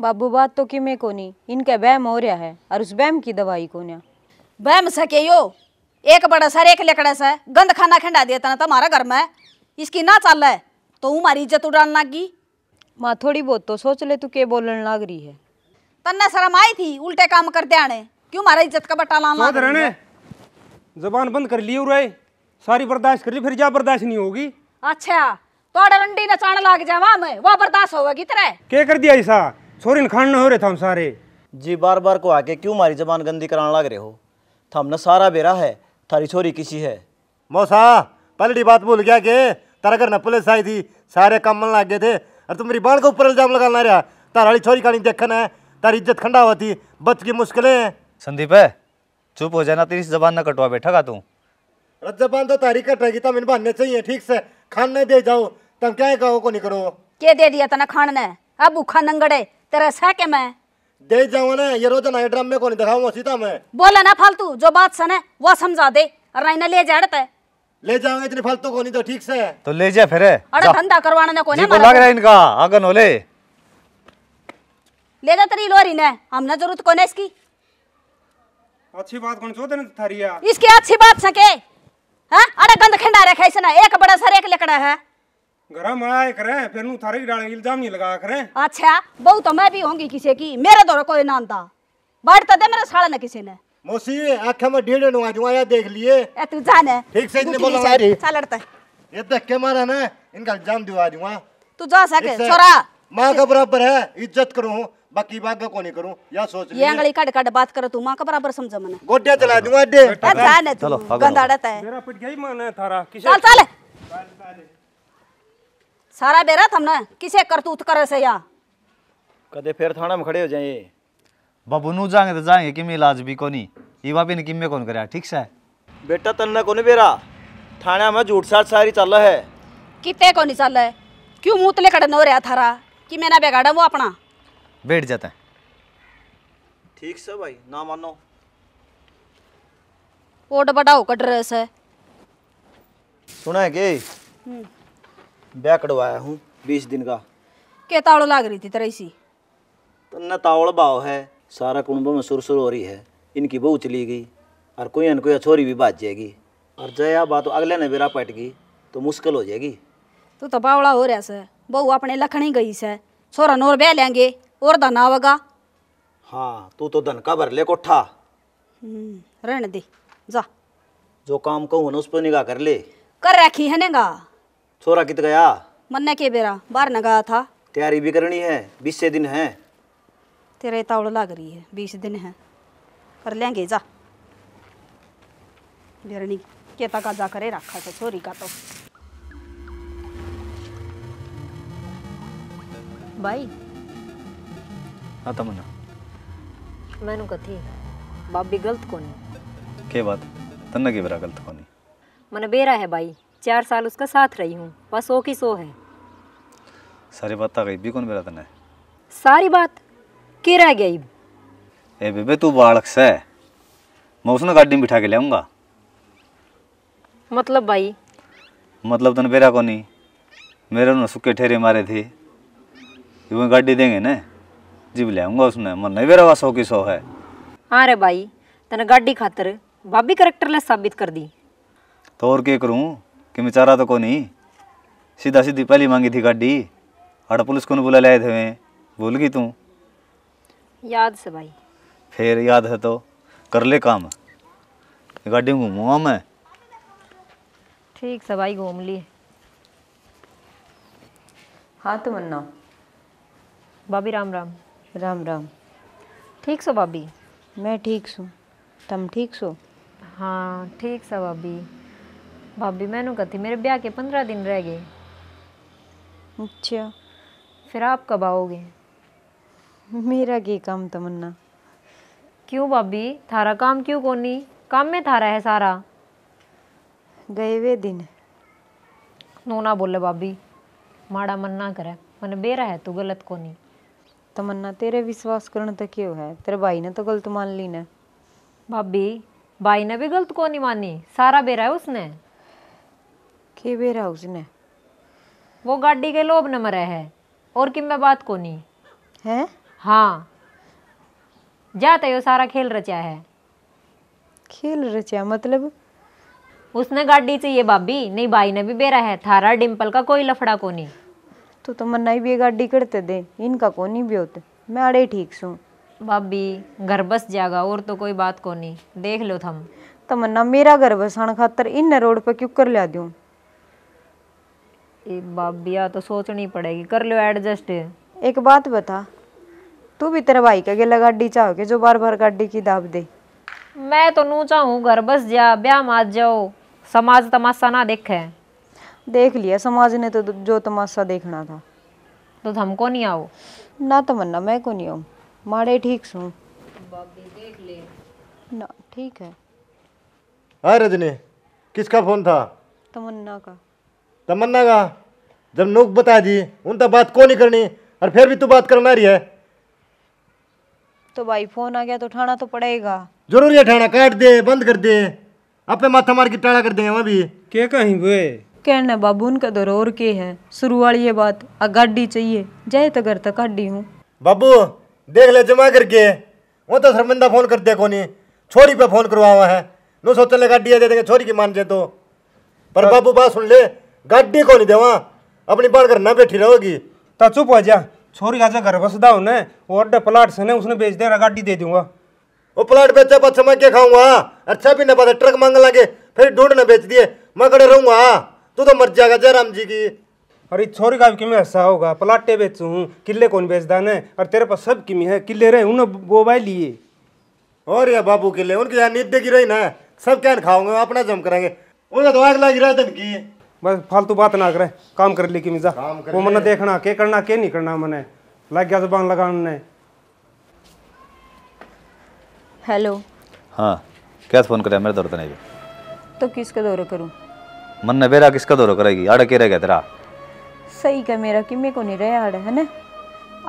बाबू बात तो किमे को नहीं इनके बहम हो रहा है और उस बहम की दवाई को कोन्या बहम सके यो एक बड़ा सर एक लकड़ा सर गंद खाना खंडा देता ना तो हमारा घर में इसकी ना चल रहा है तो हमारी इज्जत उड़ान लागी माँ थोड़ी बहुत तो सोच ले तू के बोलने लग रही है तन्ना शर्म आई थी उल्टे काम कर आने क्यों हमारा इज्जत का बटा लाना जबान बंद कर लियो रे सारी बर्दाश्त कर ली फिर जा बर्दाश्त नहीं होगी अच्छा तोड़े रंडी नचाने लग जावा मैं वो बर्दाश्त होगा होगी तरह के कर दिया ऐसा छोरी खान हो रहे थे हम सारे जी बार बार को आके क्यों हमारी जबान गंदी कराने लग रहे हो थमने सारा बेरा है थारी छोरी किसी है मौसा पलटी बात भूल गया के तारा घर पुलिस आई थी सारे काम मन लग गए थे और तुम मेरी बाण के ऊपर इल्जाम लगाना रहा तारा वाली छोरी का नहीं देखना है तारी इज्जत खंडा होती बच की मुश्किलें हैं संदीप है चुप हो जाना तेरी जबान ना कटवा बैठा का तू जबान तो तारी कटेगी तब इन बहाने चाहिए ठीक से खान दे जाओ तुम क्या कहो को नहीं करो के दे दिया तना खान ने अब भूखा नंगड़े तेरा सह के मैं दे जाऊ ना ये रोज ना तो में को नहीं दिखाऊंगा सीता तो मैं बोला ना फालतू जो बात है वो समझा दे और नहीं ना ले जाड़ है तो। ले जाऊंगा इतनी फालतू को नहीं तो ठीक से तो ले जा फिर अरे धंधा करवाना ना कोने लग रहा है इनका आगन हो ले जा तेरी लोरी ने हमने जरूरत कोने इसकी अच्छी बात कौन चोदे थारिया इसकी अच्छी बात सके हां अरे गंद खंडा रखे इसने एक बड़ा सर एक लकड़ा है गरम आए करे फिर नू थारे डाले इल्जाम नहीं लगा करे अच्छा बहुत तो मैं भी होंगी किसी की मेरे तो कोई नाम था बाट तो दे मेरे साला ना किसी ने मौसी आंखें में ढीले नुआ जुआया देख लिए ए तू जाने ठीक से इतने बोला मारी चल लड़ता ये देख के मारा ना इनका इल्जाम दिवा हाँ। जुआ तू जा सके छोरा मां का बराबर है इज्जत करो बाकी बात को नहीं करूं या सोच ये अंगली काट काट बात करो तू मां का बराबर समझ मने गोड्या चला दूंगा डे जाने तू गंदाड़ा है मेरा पिट गई मां ने थारा चल चल सारा बेरा हमने किसे करतूत करे से या कदे फिर थाना में खड़े हो जाए बाबू नू जाएंगे तो जाएंगे कि इलाज भी कोनी युवा भी किमे कौन करे ठीक से बेटा तन्ना कोनी बेरा थाने में झूठ साठ सारी चल है कितने कोनी चल है क्यों मुंह तले खड़े नो रहा थारा कि मैं ना बेगाड़ा वो अपना बैठ जाता है ठीक से भाई ना मानो ओट बड़ा होकर ड्रेस है सुना है कि हम्म। ब्याह कटवाया हूँ बीस दिन का के तावड़ लाग रही थी तरह सी तो न तावड़ भाव है सारा कुंभ में सुर सुर हो रही है इनकी बहू चली गई और कोई न कोई छोरी भी बाज जाएगी और जया बात तो अगले ने बेरा पट गई तो मुश्किल हो जाएगी तो तो बावड़ा हो रहा है बहू अपने लखनी गई से छोरा नोर बह लेंगे और धन आवेगा हाँ तू तो धन का भर ले कोठा रहने दे जा जो काम कहूँ ना उस पर निगाह कर ले कर रखी है नेगा छोरा कित गया मन्ने के बेरा बार न गया था तैयारी भी करनी है बीस से दिन है तेरे तावड़ लग रही है बीस दिन है कर लेंगे जा बेरनी केता का जा करे रखा था तो छोरी का तो भाई हाँ मना मैंने कथी बाबी गलत कोनी के बात तन्ना के बेरा गलत कोनी मने बेरा है भाई चार साल उसका साथ रही हूँ बस ओ की सो है सारी बात आ गई भी कौन मेरा तने सारी बात के रह गई ए बेबे तू बालक से मैं उसने गाड़ी में बिठा के लाऊंगा मतलब भाई मतलब तन बेरा को नहीं मेरे उन्होंने सुखे ठेरे मारे थे वो गाड़ी देंगे ना जी भी लाऊंगा उसने मन नहीं बेरा हुआ सौ की सो है हाँ रे भाई तने गाड़ी खातर भाभी ले साबित कर दी तो और क्या करूँ कि मैं चारा तो कौन ही सीधा सीधी पहली मांगी थी गाड़ी हड़ पुलिस को बुला लाए थे मैं भूल गई तू याद से भाई फिर याद है तो कर ले काम गाड़ी घूमूंगा मैं ठीक से भाई घूम ली हाँ तो मन्ना भाभी राम राम राम राम ठीक सो भाभी मैं ठीक सो तुम ठीक सो हाँ ठीक सो भाभी भाभी मैंने कहा थी मेरे ब्याह के पंद्रह दिन रह गए अच्छा फिर आप कब आओगे मेरा के काम तमन्ना क्यों भाभी थारा काम क्यों कोनी काम में थारा है सारा गए हुए दिन नोना बोले भाभी माड़ा मन ना करे मन बेरा है तू गलत कोनी तमन्ना तेरे विश्वास करने तक क्यों है तेरे भाई ने तो गलत मान ली ना भाभी भाई ने भी गलत को नहीं मानी सारा बेरा है उसने केबेरा उसने वो गाड़ी के लोभ नंबर है और कि मैं बात को नहीं है हाँ जाते तो यो सारा खेल रचा है खेल रचा मतलब उसने गाड़ी चाहिए भाभी नहीं भाई ने भी बेरा है थारा डिंपल का कोई लफड़ा को नहीं तो तमन्ना तो भी गाड़ी करते दे इनका को नहीं भी होते मैं अड़े ठीक सू भाभी घर बस जागा और तो कोई बात को नहीं देख लो थम तमन्ना तो मेरा घर बसाने खातर इन रोड पर क्यों कर लिया दूँ बाबिया तो सोचनी पड़ेगी कर लो एडजस्ट एक बात बता तू भी तेरे भाई के गाड़ी चाहोगे जो बार बार गाड़ी की दाब दे मैं तो नू चाहूँ घर बस जा ब्याह मत जाओ समाज तमाशा ना देखे देख लिया समाज ने तो जो तमाशा देखना था तो हमको नहीं आओ ना तो मन्ना मैं को नहीं आऊँ माड़े ठीक सु ठीक है हाँ, रजनी किसका फोन था तमन्ना का तमन्ना का जब नुक बता दी उन तक बात को नहीं करनी और फिर भी तू बात करना रही है तो भाई फोन आ गया तो उठाना तो पड़ेगा जरूर ये ठाना काट दे बंद कर दे अपने माथा मार के टाणा कर दे वहाँ भी क्या कहीं वे कहने बाबू उनका दर और के है शुरू वाली ये बात आ गाड़ी चाहिए जाए तो घर तक गाड़ी हूँ बाबू देख ले जमा करके वो तो शर्मिंदा फोन करते को नहीं छोरी पे फोन करवा हुआ है नो सोचने गाड़ी दे देंगे छोरी की मान जाए तो पर बाबू बात सुन ले गाड़ी को नहीं देवा अपनी बाढ़ घर ना बैठी रहोगी तो चुप हो जा छोरी आज घर बसदा हूं और अड्डा प्लाट से उसने बेच दे रहा गाड़ी दे दूंगा वो प्लाट बेचा पत्थर मैं क्या खाऊंगा अच्छा भी ना पता ट्रक मांग लागे फिर ढूंढ ना बेच दिए मैं खड़े रहूंगा तू तो मर जाएगा जय राम जी की अरे छोरी का भी किमें ऐसा होगा प्लाटे बेचू हूँ किले कौन बेचदा ने और तेरे पास सब किमी है किले रहे उन्हें बोबाई लिए और यार बाबू किले उनके यहाँ नींद देगी रही ना सब क्या खाओगे अपना जम करेंगे उन्हें तो आग लगी रहा है की बस फालतू बात ना करे काम कर ली की मिजा वो मैंने देखना के करना के नहीं करना मैंने लग गया जबान लगाने हेलो हाँ क्या फोन करे मेरे दौरे तो नहीं तो किसका दौरा करूँ मन ने बेरा किसका दौरा करेगी आड़े के रह गया तेरा सही कह मेरा कि मेरे को नहीं रहे आड़े है ना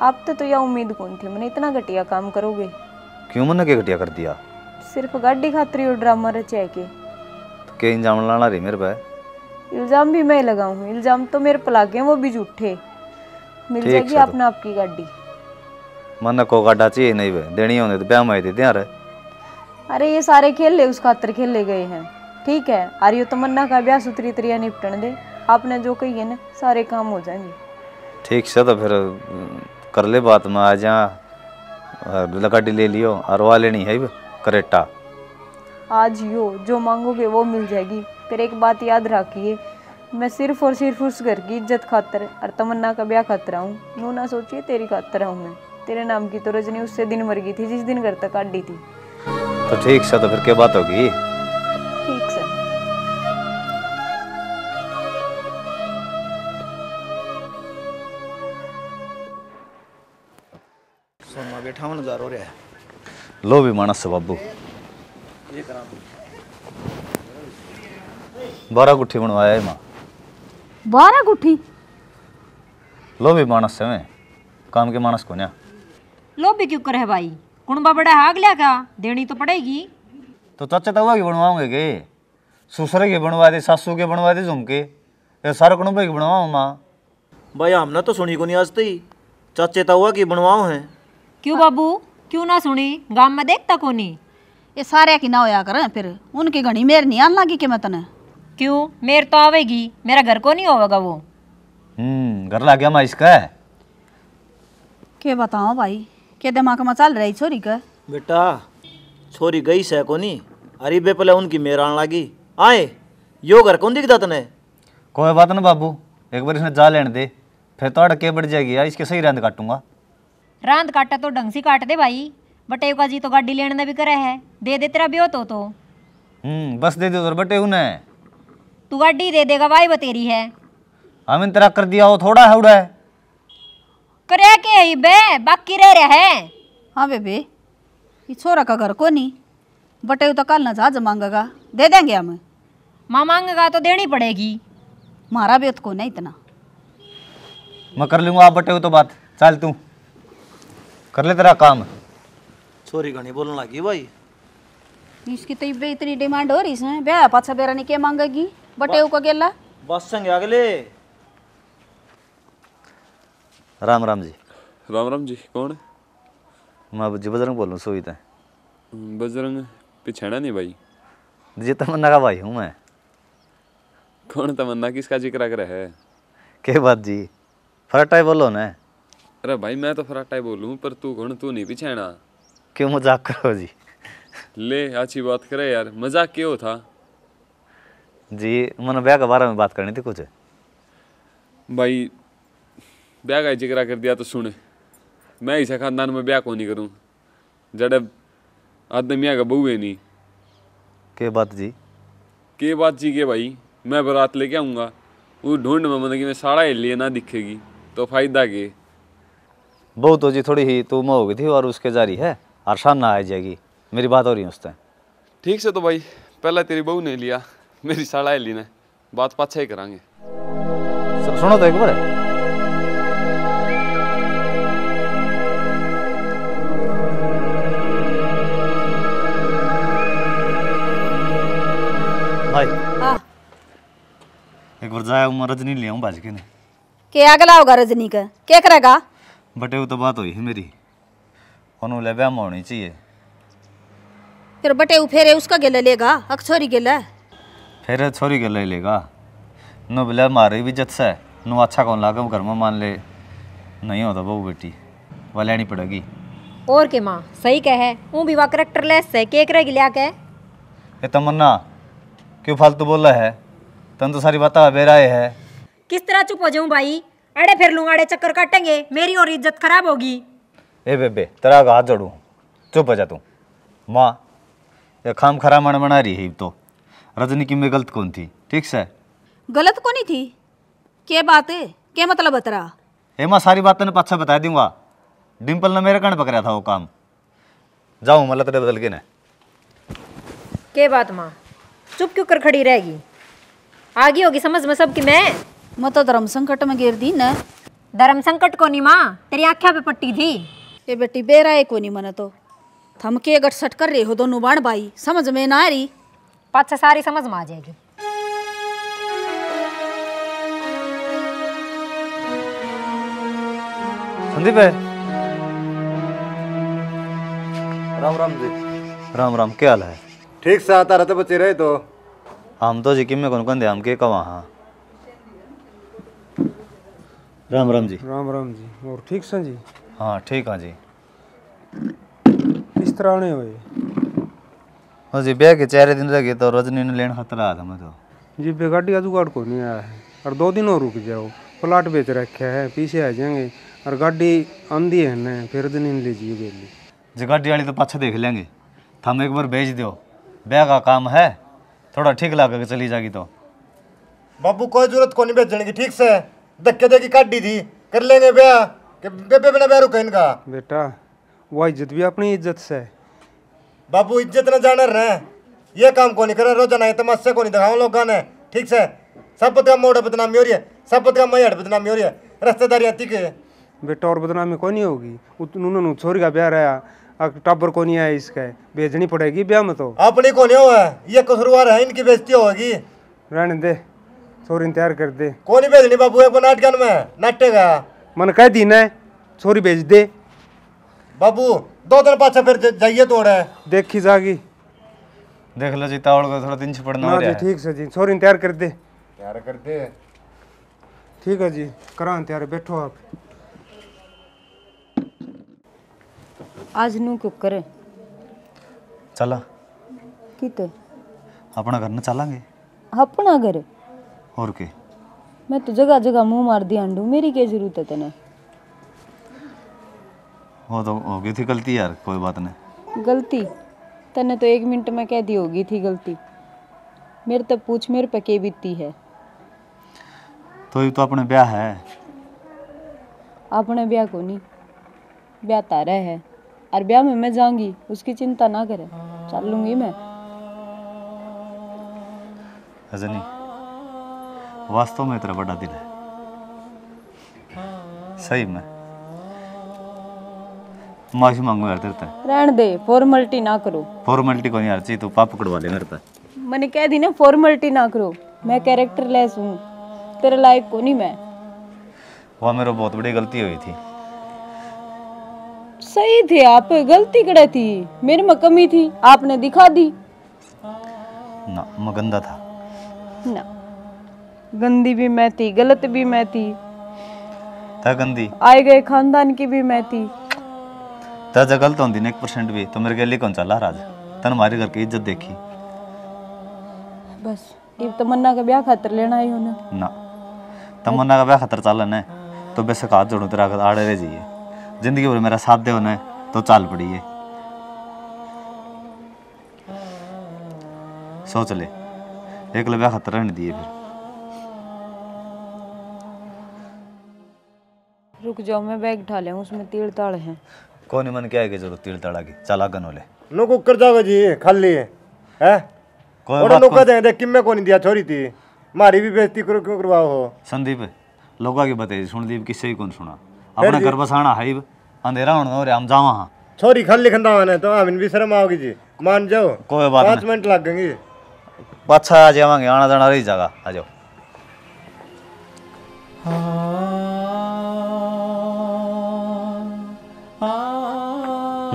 आप तो तो यह उम्मीद कौन थी मैंने इतना घटिया काम करोगे क्यों मन ने क्या घटिया कर दिया सिर्फ गाड़ी खातरी और ड्रामा रचा के तो के इंजाम लाना रही मेरे पे इल्ज़ाम भी मैं लगाऊ हूँ इल्ज़ाम तो मेरे पलागे वो भी झूठे मिल जाएगी अपने तो। आपकी गाड़ी मन को गाड़ा चाहिए नहीं वे देनी होने तो ब्याह में दे दे अरे अरे ये सारे खेल ले उस खातर खेल ले गए हैं ठीक है अरे यो आर्यो तमन्ना का ब्याह सुतरी तरिया निपटन दे आपने जो कही है ना सारे काम हो जाएंगे ठीक से तो फिर कर ले बात में आ जा लगाड़ी ले लियो अरवा लेनी है करेटा आज यो जो मांगोगे वो मिल जाएगी फिर एक बात याद रखिए मैं सिर्फ और सिर्फ उस घर की इज्जत खातर और तमन्ना का ब्याह खातर आऊँ यूँ ना सोचिए तेरी खातर आऊँ मैं तेरे नाम की तो रजनी उससे दिन मर गई थी जिस दिन घर तक आडी थी तो ठीक सर तो फिर क्या बात होगी ठीक सर सोमा बैठा हो रहा है लो भी मानस बाबू बारह गुठी बनवाया है बारह गुठी लो मानस से मैं काम के मानस को ना लो क्यों करे भाई कुणबा बड़ा हाग लिया का देनी तो पड़ेगी तो चाचा तवा की बनवाओगे के ससुरे के बनवा दे सासू के बनवा दे झुमके ये सारे कुणबे की बनवाओ माँ भाई हमने तो सुनी को नहीं आज तई चाचे तवा की बनवाओ है क्यों बाबू क्यों ना सुनी गांव में देखता को नहीं ये सारे की ना होया कर फिर उनकी घनी मेर नहीं आन लगी के मैं तने क्यों मेरे तो आवेगी मेरा घर को नहीं होगा वो हम्म घर ला गया इसका के बताओ भाई के दिमाग में चल रही छोरी का बेटा छोरी गई से को नहीं अरे बे पहले उनकी मेरा आने लगी आए यो घर कौन दिखता तने कोई बात ना बाबू एक बार इसने जा लेने दे फिर तो अड़के बढ़ जाएगी यार इसके सही रांध काटूंगा रांध काटा तो ढंग से काट दे भाई बटे का जी तो गाड़ी लेने भी करे है दे दे तेरा ब्यो तो, तो। हम्म बस दे दो बटे उन्हें तू गाड़ी दे देगा भाई बतेरी है हम इन तरह कर दिया हो थोड़ा है उड़ा है करे के ही बे बाकी रह रहे हैं हाँ बेबे ये छोरा का घर को नहीं बटे तो कल ना जहाज मांगेगा दे देंगे हम माँ मांगेगा तो देनी पड़ेगी मारा भी उसको नहीं इतना मैं कर लूंगा आप बटे तो बात चल तू कर ले तेरा काम छोरी घनी बोलने लगी भाई इसकी तो इतनी डिमांड हो रही है ब्याह पाछा बेरा ने क्या मांगेगी ಬಟ್ ಇವಕ್ಕೋಗೆಲ್ಲ बस संग अगले राम राम जी राम राम जी कौन है मैं जी बजरंग बोल सोई तय हम्म, बजरंग पिछड़ा नहीं भाई जी तमन्ना का भाई हूँ मैं कौन तमन्ना किसका जिक्र कर है के बात जी फराटाई बोलो ना अरे भाई मैं तो फराटाई ही बोलूं पर तू कौन तू नहीं पिछड़ा क्यों मजाक करो जी ले अच्छी बात करे यार मजाक क्यों था जी मैंने ब्याह के बारे में बात करनी थी कुछ भाई ब्याह का जिक्र कर दिया तो सुन मैं इसे खानदान में ब्याह को नहीं करूँ जड़ब आदमिया का बहू है नहीं के बात जी के बात जी के भाई मैं बरात लेके आऊँगा वो ढूंढ में मतलब कि मैं सारा लिए ना दिखेगी तो फायदा के बहू तो जी थोड़ी ही तुम हो गई थी और उसके जारी है आसान ना आ जाएगी मेरी बात हो रही है उस टाइम ठीक से तो भाई पहले तेरी बहू ने लिया मेरी साला हेली ने बात पाछे ही करांगे सुनो तो एक बार हाँ। एक बार जाया उम्र रजनी ले आऊं बाज के ने के अगला होगा रजनी का के करेगा बटे वो तो बात हुई है मेरी उन्होंने ले ब्याह होनी चाहिए फिर बटे वो फेरे उसका गेला लेगा अक्षोरी गेला हेरे छोरी के ले लेगा नो बोले मारी भी इज्जत से नो अच्छा कौन लागे घर मान ले नहीं होता बहू बेटी वह लेनी पड़ेगी और के माँ सही कहे हूँ भी वह करेक्टर लेस है केक रह लिया के ए तमन्ना क्यों फालतू बोल रहा है तन तो सारी बात बेराए है किस तरह चुप हो जाऊ भाई अड़े फिर लूंगा अड़े चक्कर काटेंगे मेरी और इज्जत खराब होगी ए बेबे तेरा हाथ जोड़ू चुप हो जा तू माँ ये खाम खरा मन बना रही है तो रजनी की में गलत कौन थी ठीक से गलत कौन ही थी क्या बात है क्या मतलब बतरा हेमा सारी बात तेने पाछा बता दूंगा डिंपल ने मेरे कण पकड़ा था वो काम जाऊँ मतलब तेरे बदल के ना के बात माँ चुप क्यों कर खड़ी रहेगी आगे होगी समझ में सबकी मैं मैं तो धर्म संकट में गिर दी ना धर्म संकट को नहीं माँ तेरी आख्या पे पट्टी थी ये बेटी बेरा है को नहीं मना तो थमके गट सट कर रहे हो दोनों बाण भाई समझ में ना आ रही पाँच से सारी समझ में आ जाएगी संदीप है राम राम जी राम राम क्या हाल है ठीक से आता रहते बचे रहे तो हम तो जी में कौन कौन दे हम के कहा हाँ राम राम जी राम राम जी और ठीक सा जी हाँ ठीक हाँ जी किस तरह ने हुए और जी ब्याह के चार दिन रह गए तो रजनी ने लेना खतरा आ था तो जी बे गाड़ी का जुगाड़ को नहीं आया है और दो दिन और रुक जाओ प्लाट बेच रखे है पीछे आ जाएंगे और गाड़ी आंधी है ना फिर रजनी दिन लीजिए बेली जी गाड़ी वाली तो पाछा देख लेंगे थम एक बार भेज दो ब्याह का काम है थोड़ा ठीक लगा के चली जाएगी तो बाबू कोई जरूरत को नहीं भेजने की ठीक से धक्के देगी की थी कर लेंगे ब्याह बेबे बिना ब्याह रुके इनका बेटा वो इज्जत भी अपनी इज्जत से है बाबू इज्जत न जाने रहे ये काम को नहीं करे तो रोजाना ये तमाशा को नहीं दिखाओ लोग गाने ठीक से सब पत्र मोड़ बदनामी हो रही है सब पत्र मई हट बदनामी हो रही है रिश्तेदारियाँ तीखे है बेटा और बदनामी कौन नहीं होगी उन्होंने छोरी का ब्याह रहा टाबर को नहीं आया इसका भेजनी पड़ेगी ब्याह में तो अपनी को नहीं हो ये कसुरवार है इनकी बेजती होगी रहने दे छोरी तैयार कर दे कौन भेजनी बाबू एक नाटकन में नाटेगा मन कह दी ना छोरी भेज दे बाबू दो दिन पाछा फिर जाइए तोड़ा है देखी जागी देख लो जी तावड़ को थोड़ा दिन पड़ना हो जी ठीक से जी छोरी तैयार कर दे तैयार कर दे ठीक है जी करा तैयार बैठो आप आज नू कुक करे चला किते अपना घर ना चलांगे अपना घर और के मैं तो जगह जगह मुंह मार दिया अंडू मेरी क्या जरूरत है तेने वो तो हो गई थी गलती यार कोई बात नहीं गलती तने तो एक मिनट में कह दी होगी थी गलती मेरे तो पूछ मेरे पे के बीती है तो ये तो अपने ब्याह है अपने ब्याह को नहीं ब्याह तारा है और ब्याह में मैं जाऊंगी उसकी चिंता ना करे चल लूंगी मैं हजनी वास्तव में तेरा बड़ा दिल है सही में माफी मांगू यार तेरे से दे फॉर्मेलिटी ना करो फॉर्मेलिटी को यार चाहिए तू पाप कड़वा ले मेरे मैंने कह दी ना फॉर्मेलिटी ना करो मैं कैरेक्टर लेस हूँ तेरे लायक को नहीं मैं वह मेरा बहुत बड़ी गलती हुई थी सही थे आप गलती करे थी मेरे में कमी थी आपने दिखा दी ना मैं गंदा था ना गंदी भी मैं थी गलत भी मैं थी था गंदी आए गए खानदान की भी मैं थी ताजा गलत होती ना एक परसेंट भी तो मेरे गली कौन चला राज तन हमारे घर की इज्जत देखी बस ये तमन्ना तो का ब्याह खातर लेना ही होना ना तमन्ना तो का ब्याह खातर चालन है तो बेशक हाथ जोड़ू तेरा आड़े रह जाइए जिंदगी भर मेरा साथ दे होना तो चाल पड़ी है सोच ले एक ब्याह खातर रहने दिए फिर रुक जाओ मैं बैग उठा लें उसमें तीर ताड़ हैं कौन मन क्या है जरूरत तीड़ तड़ा की चला कनोले नुको कर जाओ जी खाली है हैं और नुका दे किम्मे को दिया छोरी थी मारी भी बेइज्जती करो क्यों करवाओ हो संदीप लोगा की बताई सुनदीप किससे ही कौन सुना अपना घर बसाना है अंधेरा होना और हम जावा हां छोरी खाली खंदा वाने तो हमें भी शर्म आओगी जी मान जाओ कोई बात पाँच मिनट लग गएंगे आ जावांगे आना जाना रही जगह आ जाओ हाँ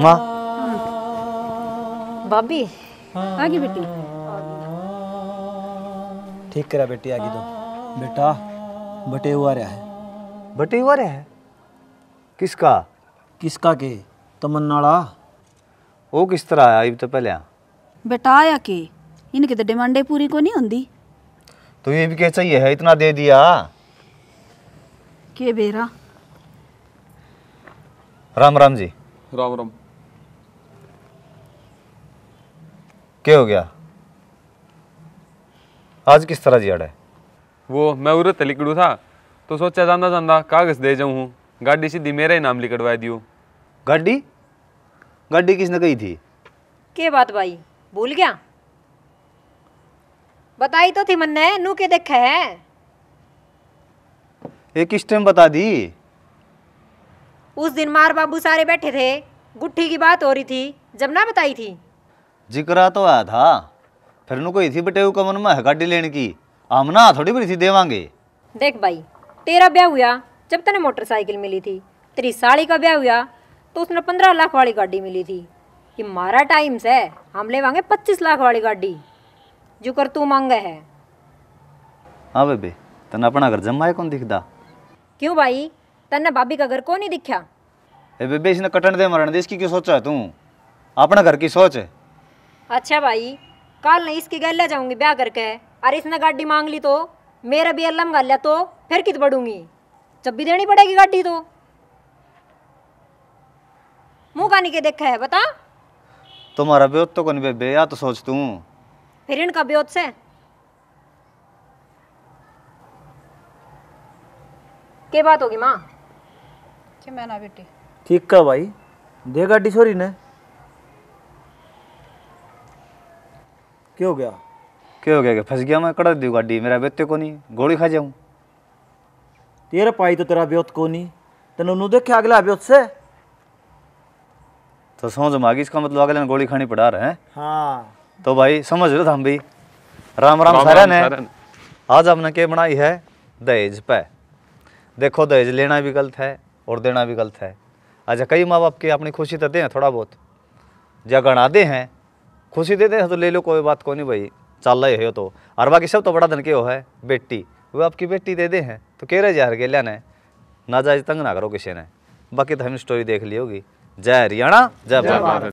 माँ बाबी आगे बेटी ठीक करा बेटी आगे तो बेटा बटे हुआ रहा है बटे हुआ रहा है किसका किसका के तमन्नाड़ा वो किस तरह आया अभी तो पहले बेटा आया के इनकी तो डिमांडे पूरी को नहीं होंगी तो ये भी कैसा ही है इतना दे दिया के बेरा राम राम जी राम राम क्या हो गया आज किस तरह जियाड़ है वो मैं उरत लिकड़ू था तो सोचा जाना जाना कागज दे जाऊँ गाड़ी सीधी मेरे ही नाम लिखवा दियो गाड़ी गाड़ी किसने कही थी के बात भाई भूल गया बताई तो थी मन्ने नू के देखा है एक किस टाइम बता दी उस दिन मार बाबू सारे बैठे थे गुट्ठी की बात हो रही थी जब ना बताई थी जिकरा तो आया था फिर उनको इसी बटेऊ कमन में गाडी लेने की हम ना थोड़ी भी थी देवांगे देख भाई तेरा ब्याह हुआ जब तने मोटरसाइकिल मिली थी तेरी साड़ी का ब्याह हुआ तो उसने पंद्रह लाख वाली गाड़ी मिली थी कि मारा टाइम से हम ले मांगे पच्चीस लाख वाली गाड़ी जो कर तू मांगे है हाँ बेबे तने अपना घर जमाए कौन दिखदा क्यों भाई तने भाभी का घर कौन नहीं दिखा ए बेबे इसने कटन दे मरण दे इसकी क्यों सोचा है तू अपना घर की सोच है अच्छा भाई कल नहीं इसकी गल ले जाऊंगी ब्याह करके अरे इसने गाड़ी मांग ली तो मेरा भी अल्लम गल्ला तो फिर कित बढ़ूंगी जब भी देनी पड़ेगी गाड़ी तो मुंह का के देखा है बता तुम्हारा ब्योत तो कौन बेबे या तो सोच तू फिर इनका ब्योत से के बात होगी माँ मैं ना बेटी ठीक का भाई दे गाड़ी छोरी ने क्यों गया क्यों गया फंस गया मैं कड़ा दी गाड़ी मेरा बेते को नहीं गोली खा जाऊं तेरा पाई तो तेरा ब्योत को नहीं तेन उन्होंने देखा अगला ब्योत से तो समझ मागी इसका मतलब अगले ने गोली खानी पड़ा रहे हैं हाँ तो भाई समझ रहे हम भी राम राम, राम सारे ने आज हमने के बनाई है दहेज पे देखो दहेज लेना भी गलत है और देना भी गलत है अच्छा कई माँ बाप के अपनी खुशी तो दें थोड़ा बहुत जगण दे हैं खुशी दे दे तो ले लो कोई बात को नहीं भाई चल रही हो तो और बाकी सब तो बड़ा धन के हो है बेटी वो आपकी बेटी दे दे हैं तो कह रहे जहर गेलिया ने ना जायज तंग ना करो किसी ने बाकी तो हम स्टोरी देख ली होगी जय हरियाणा जय भारत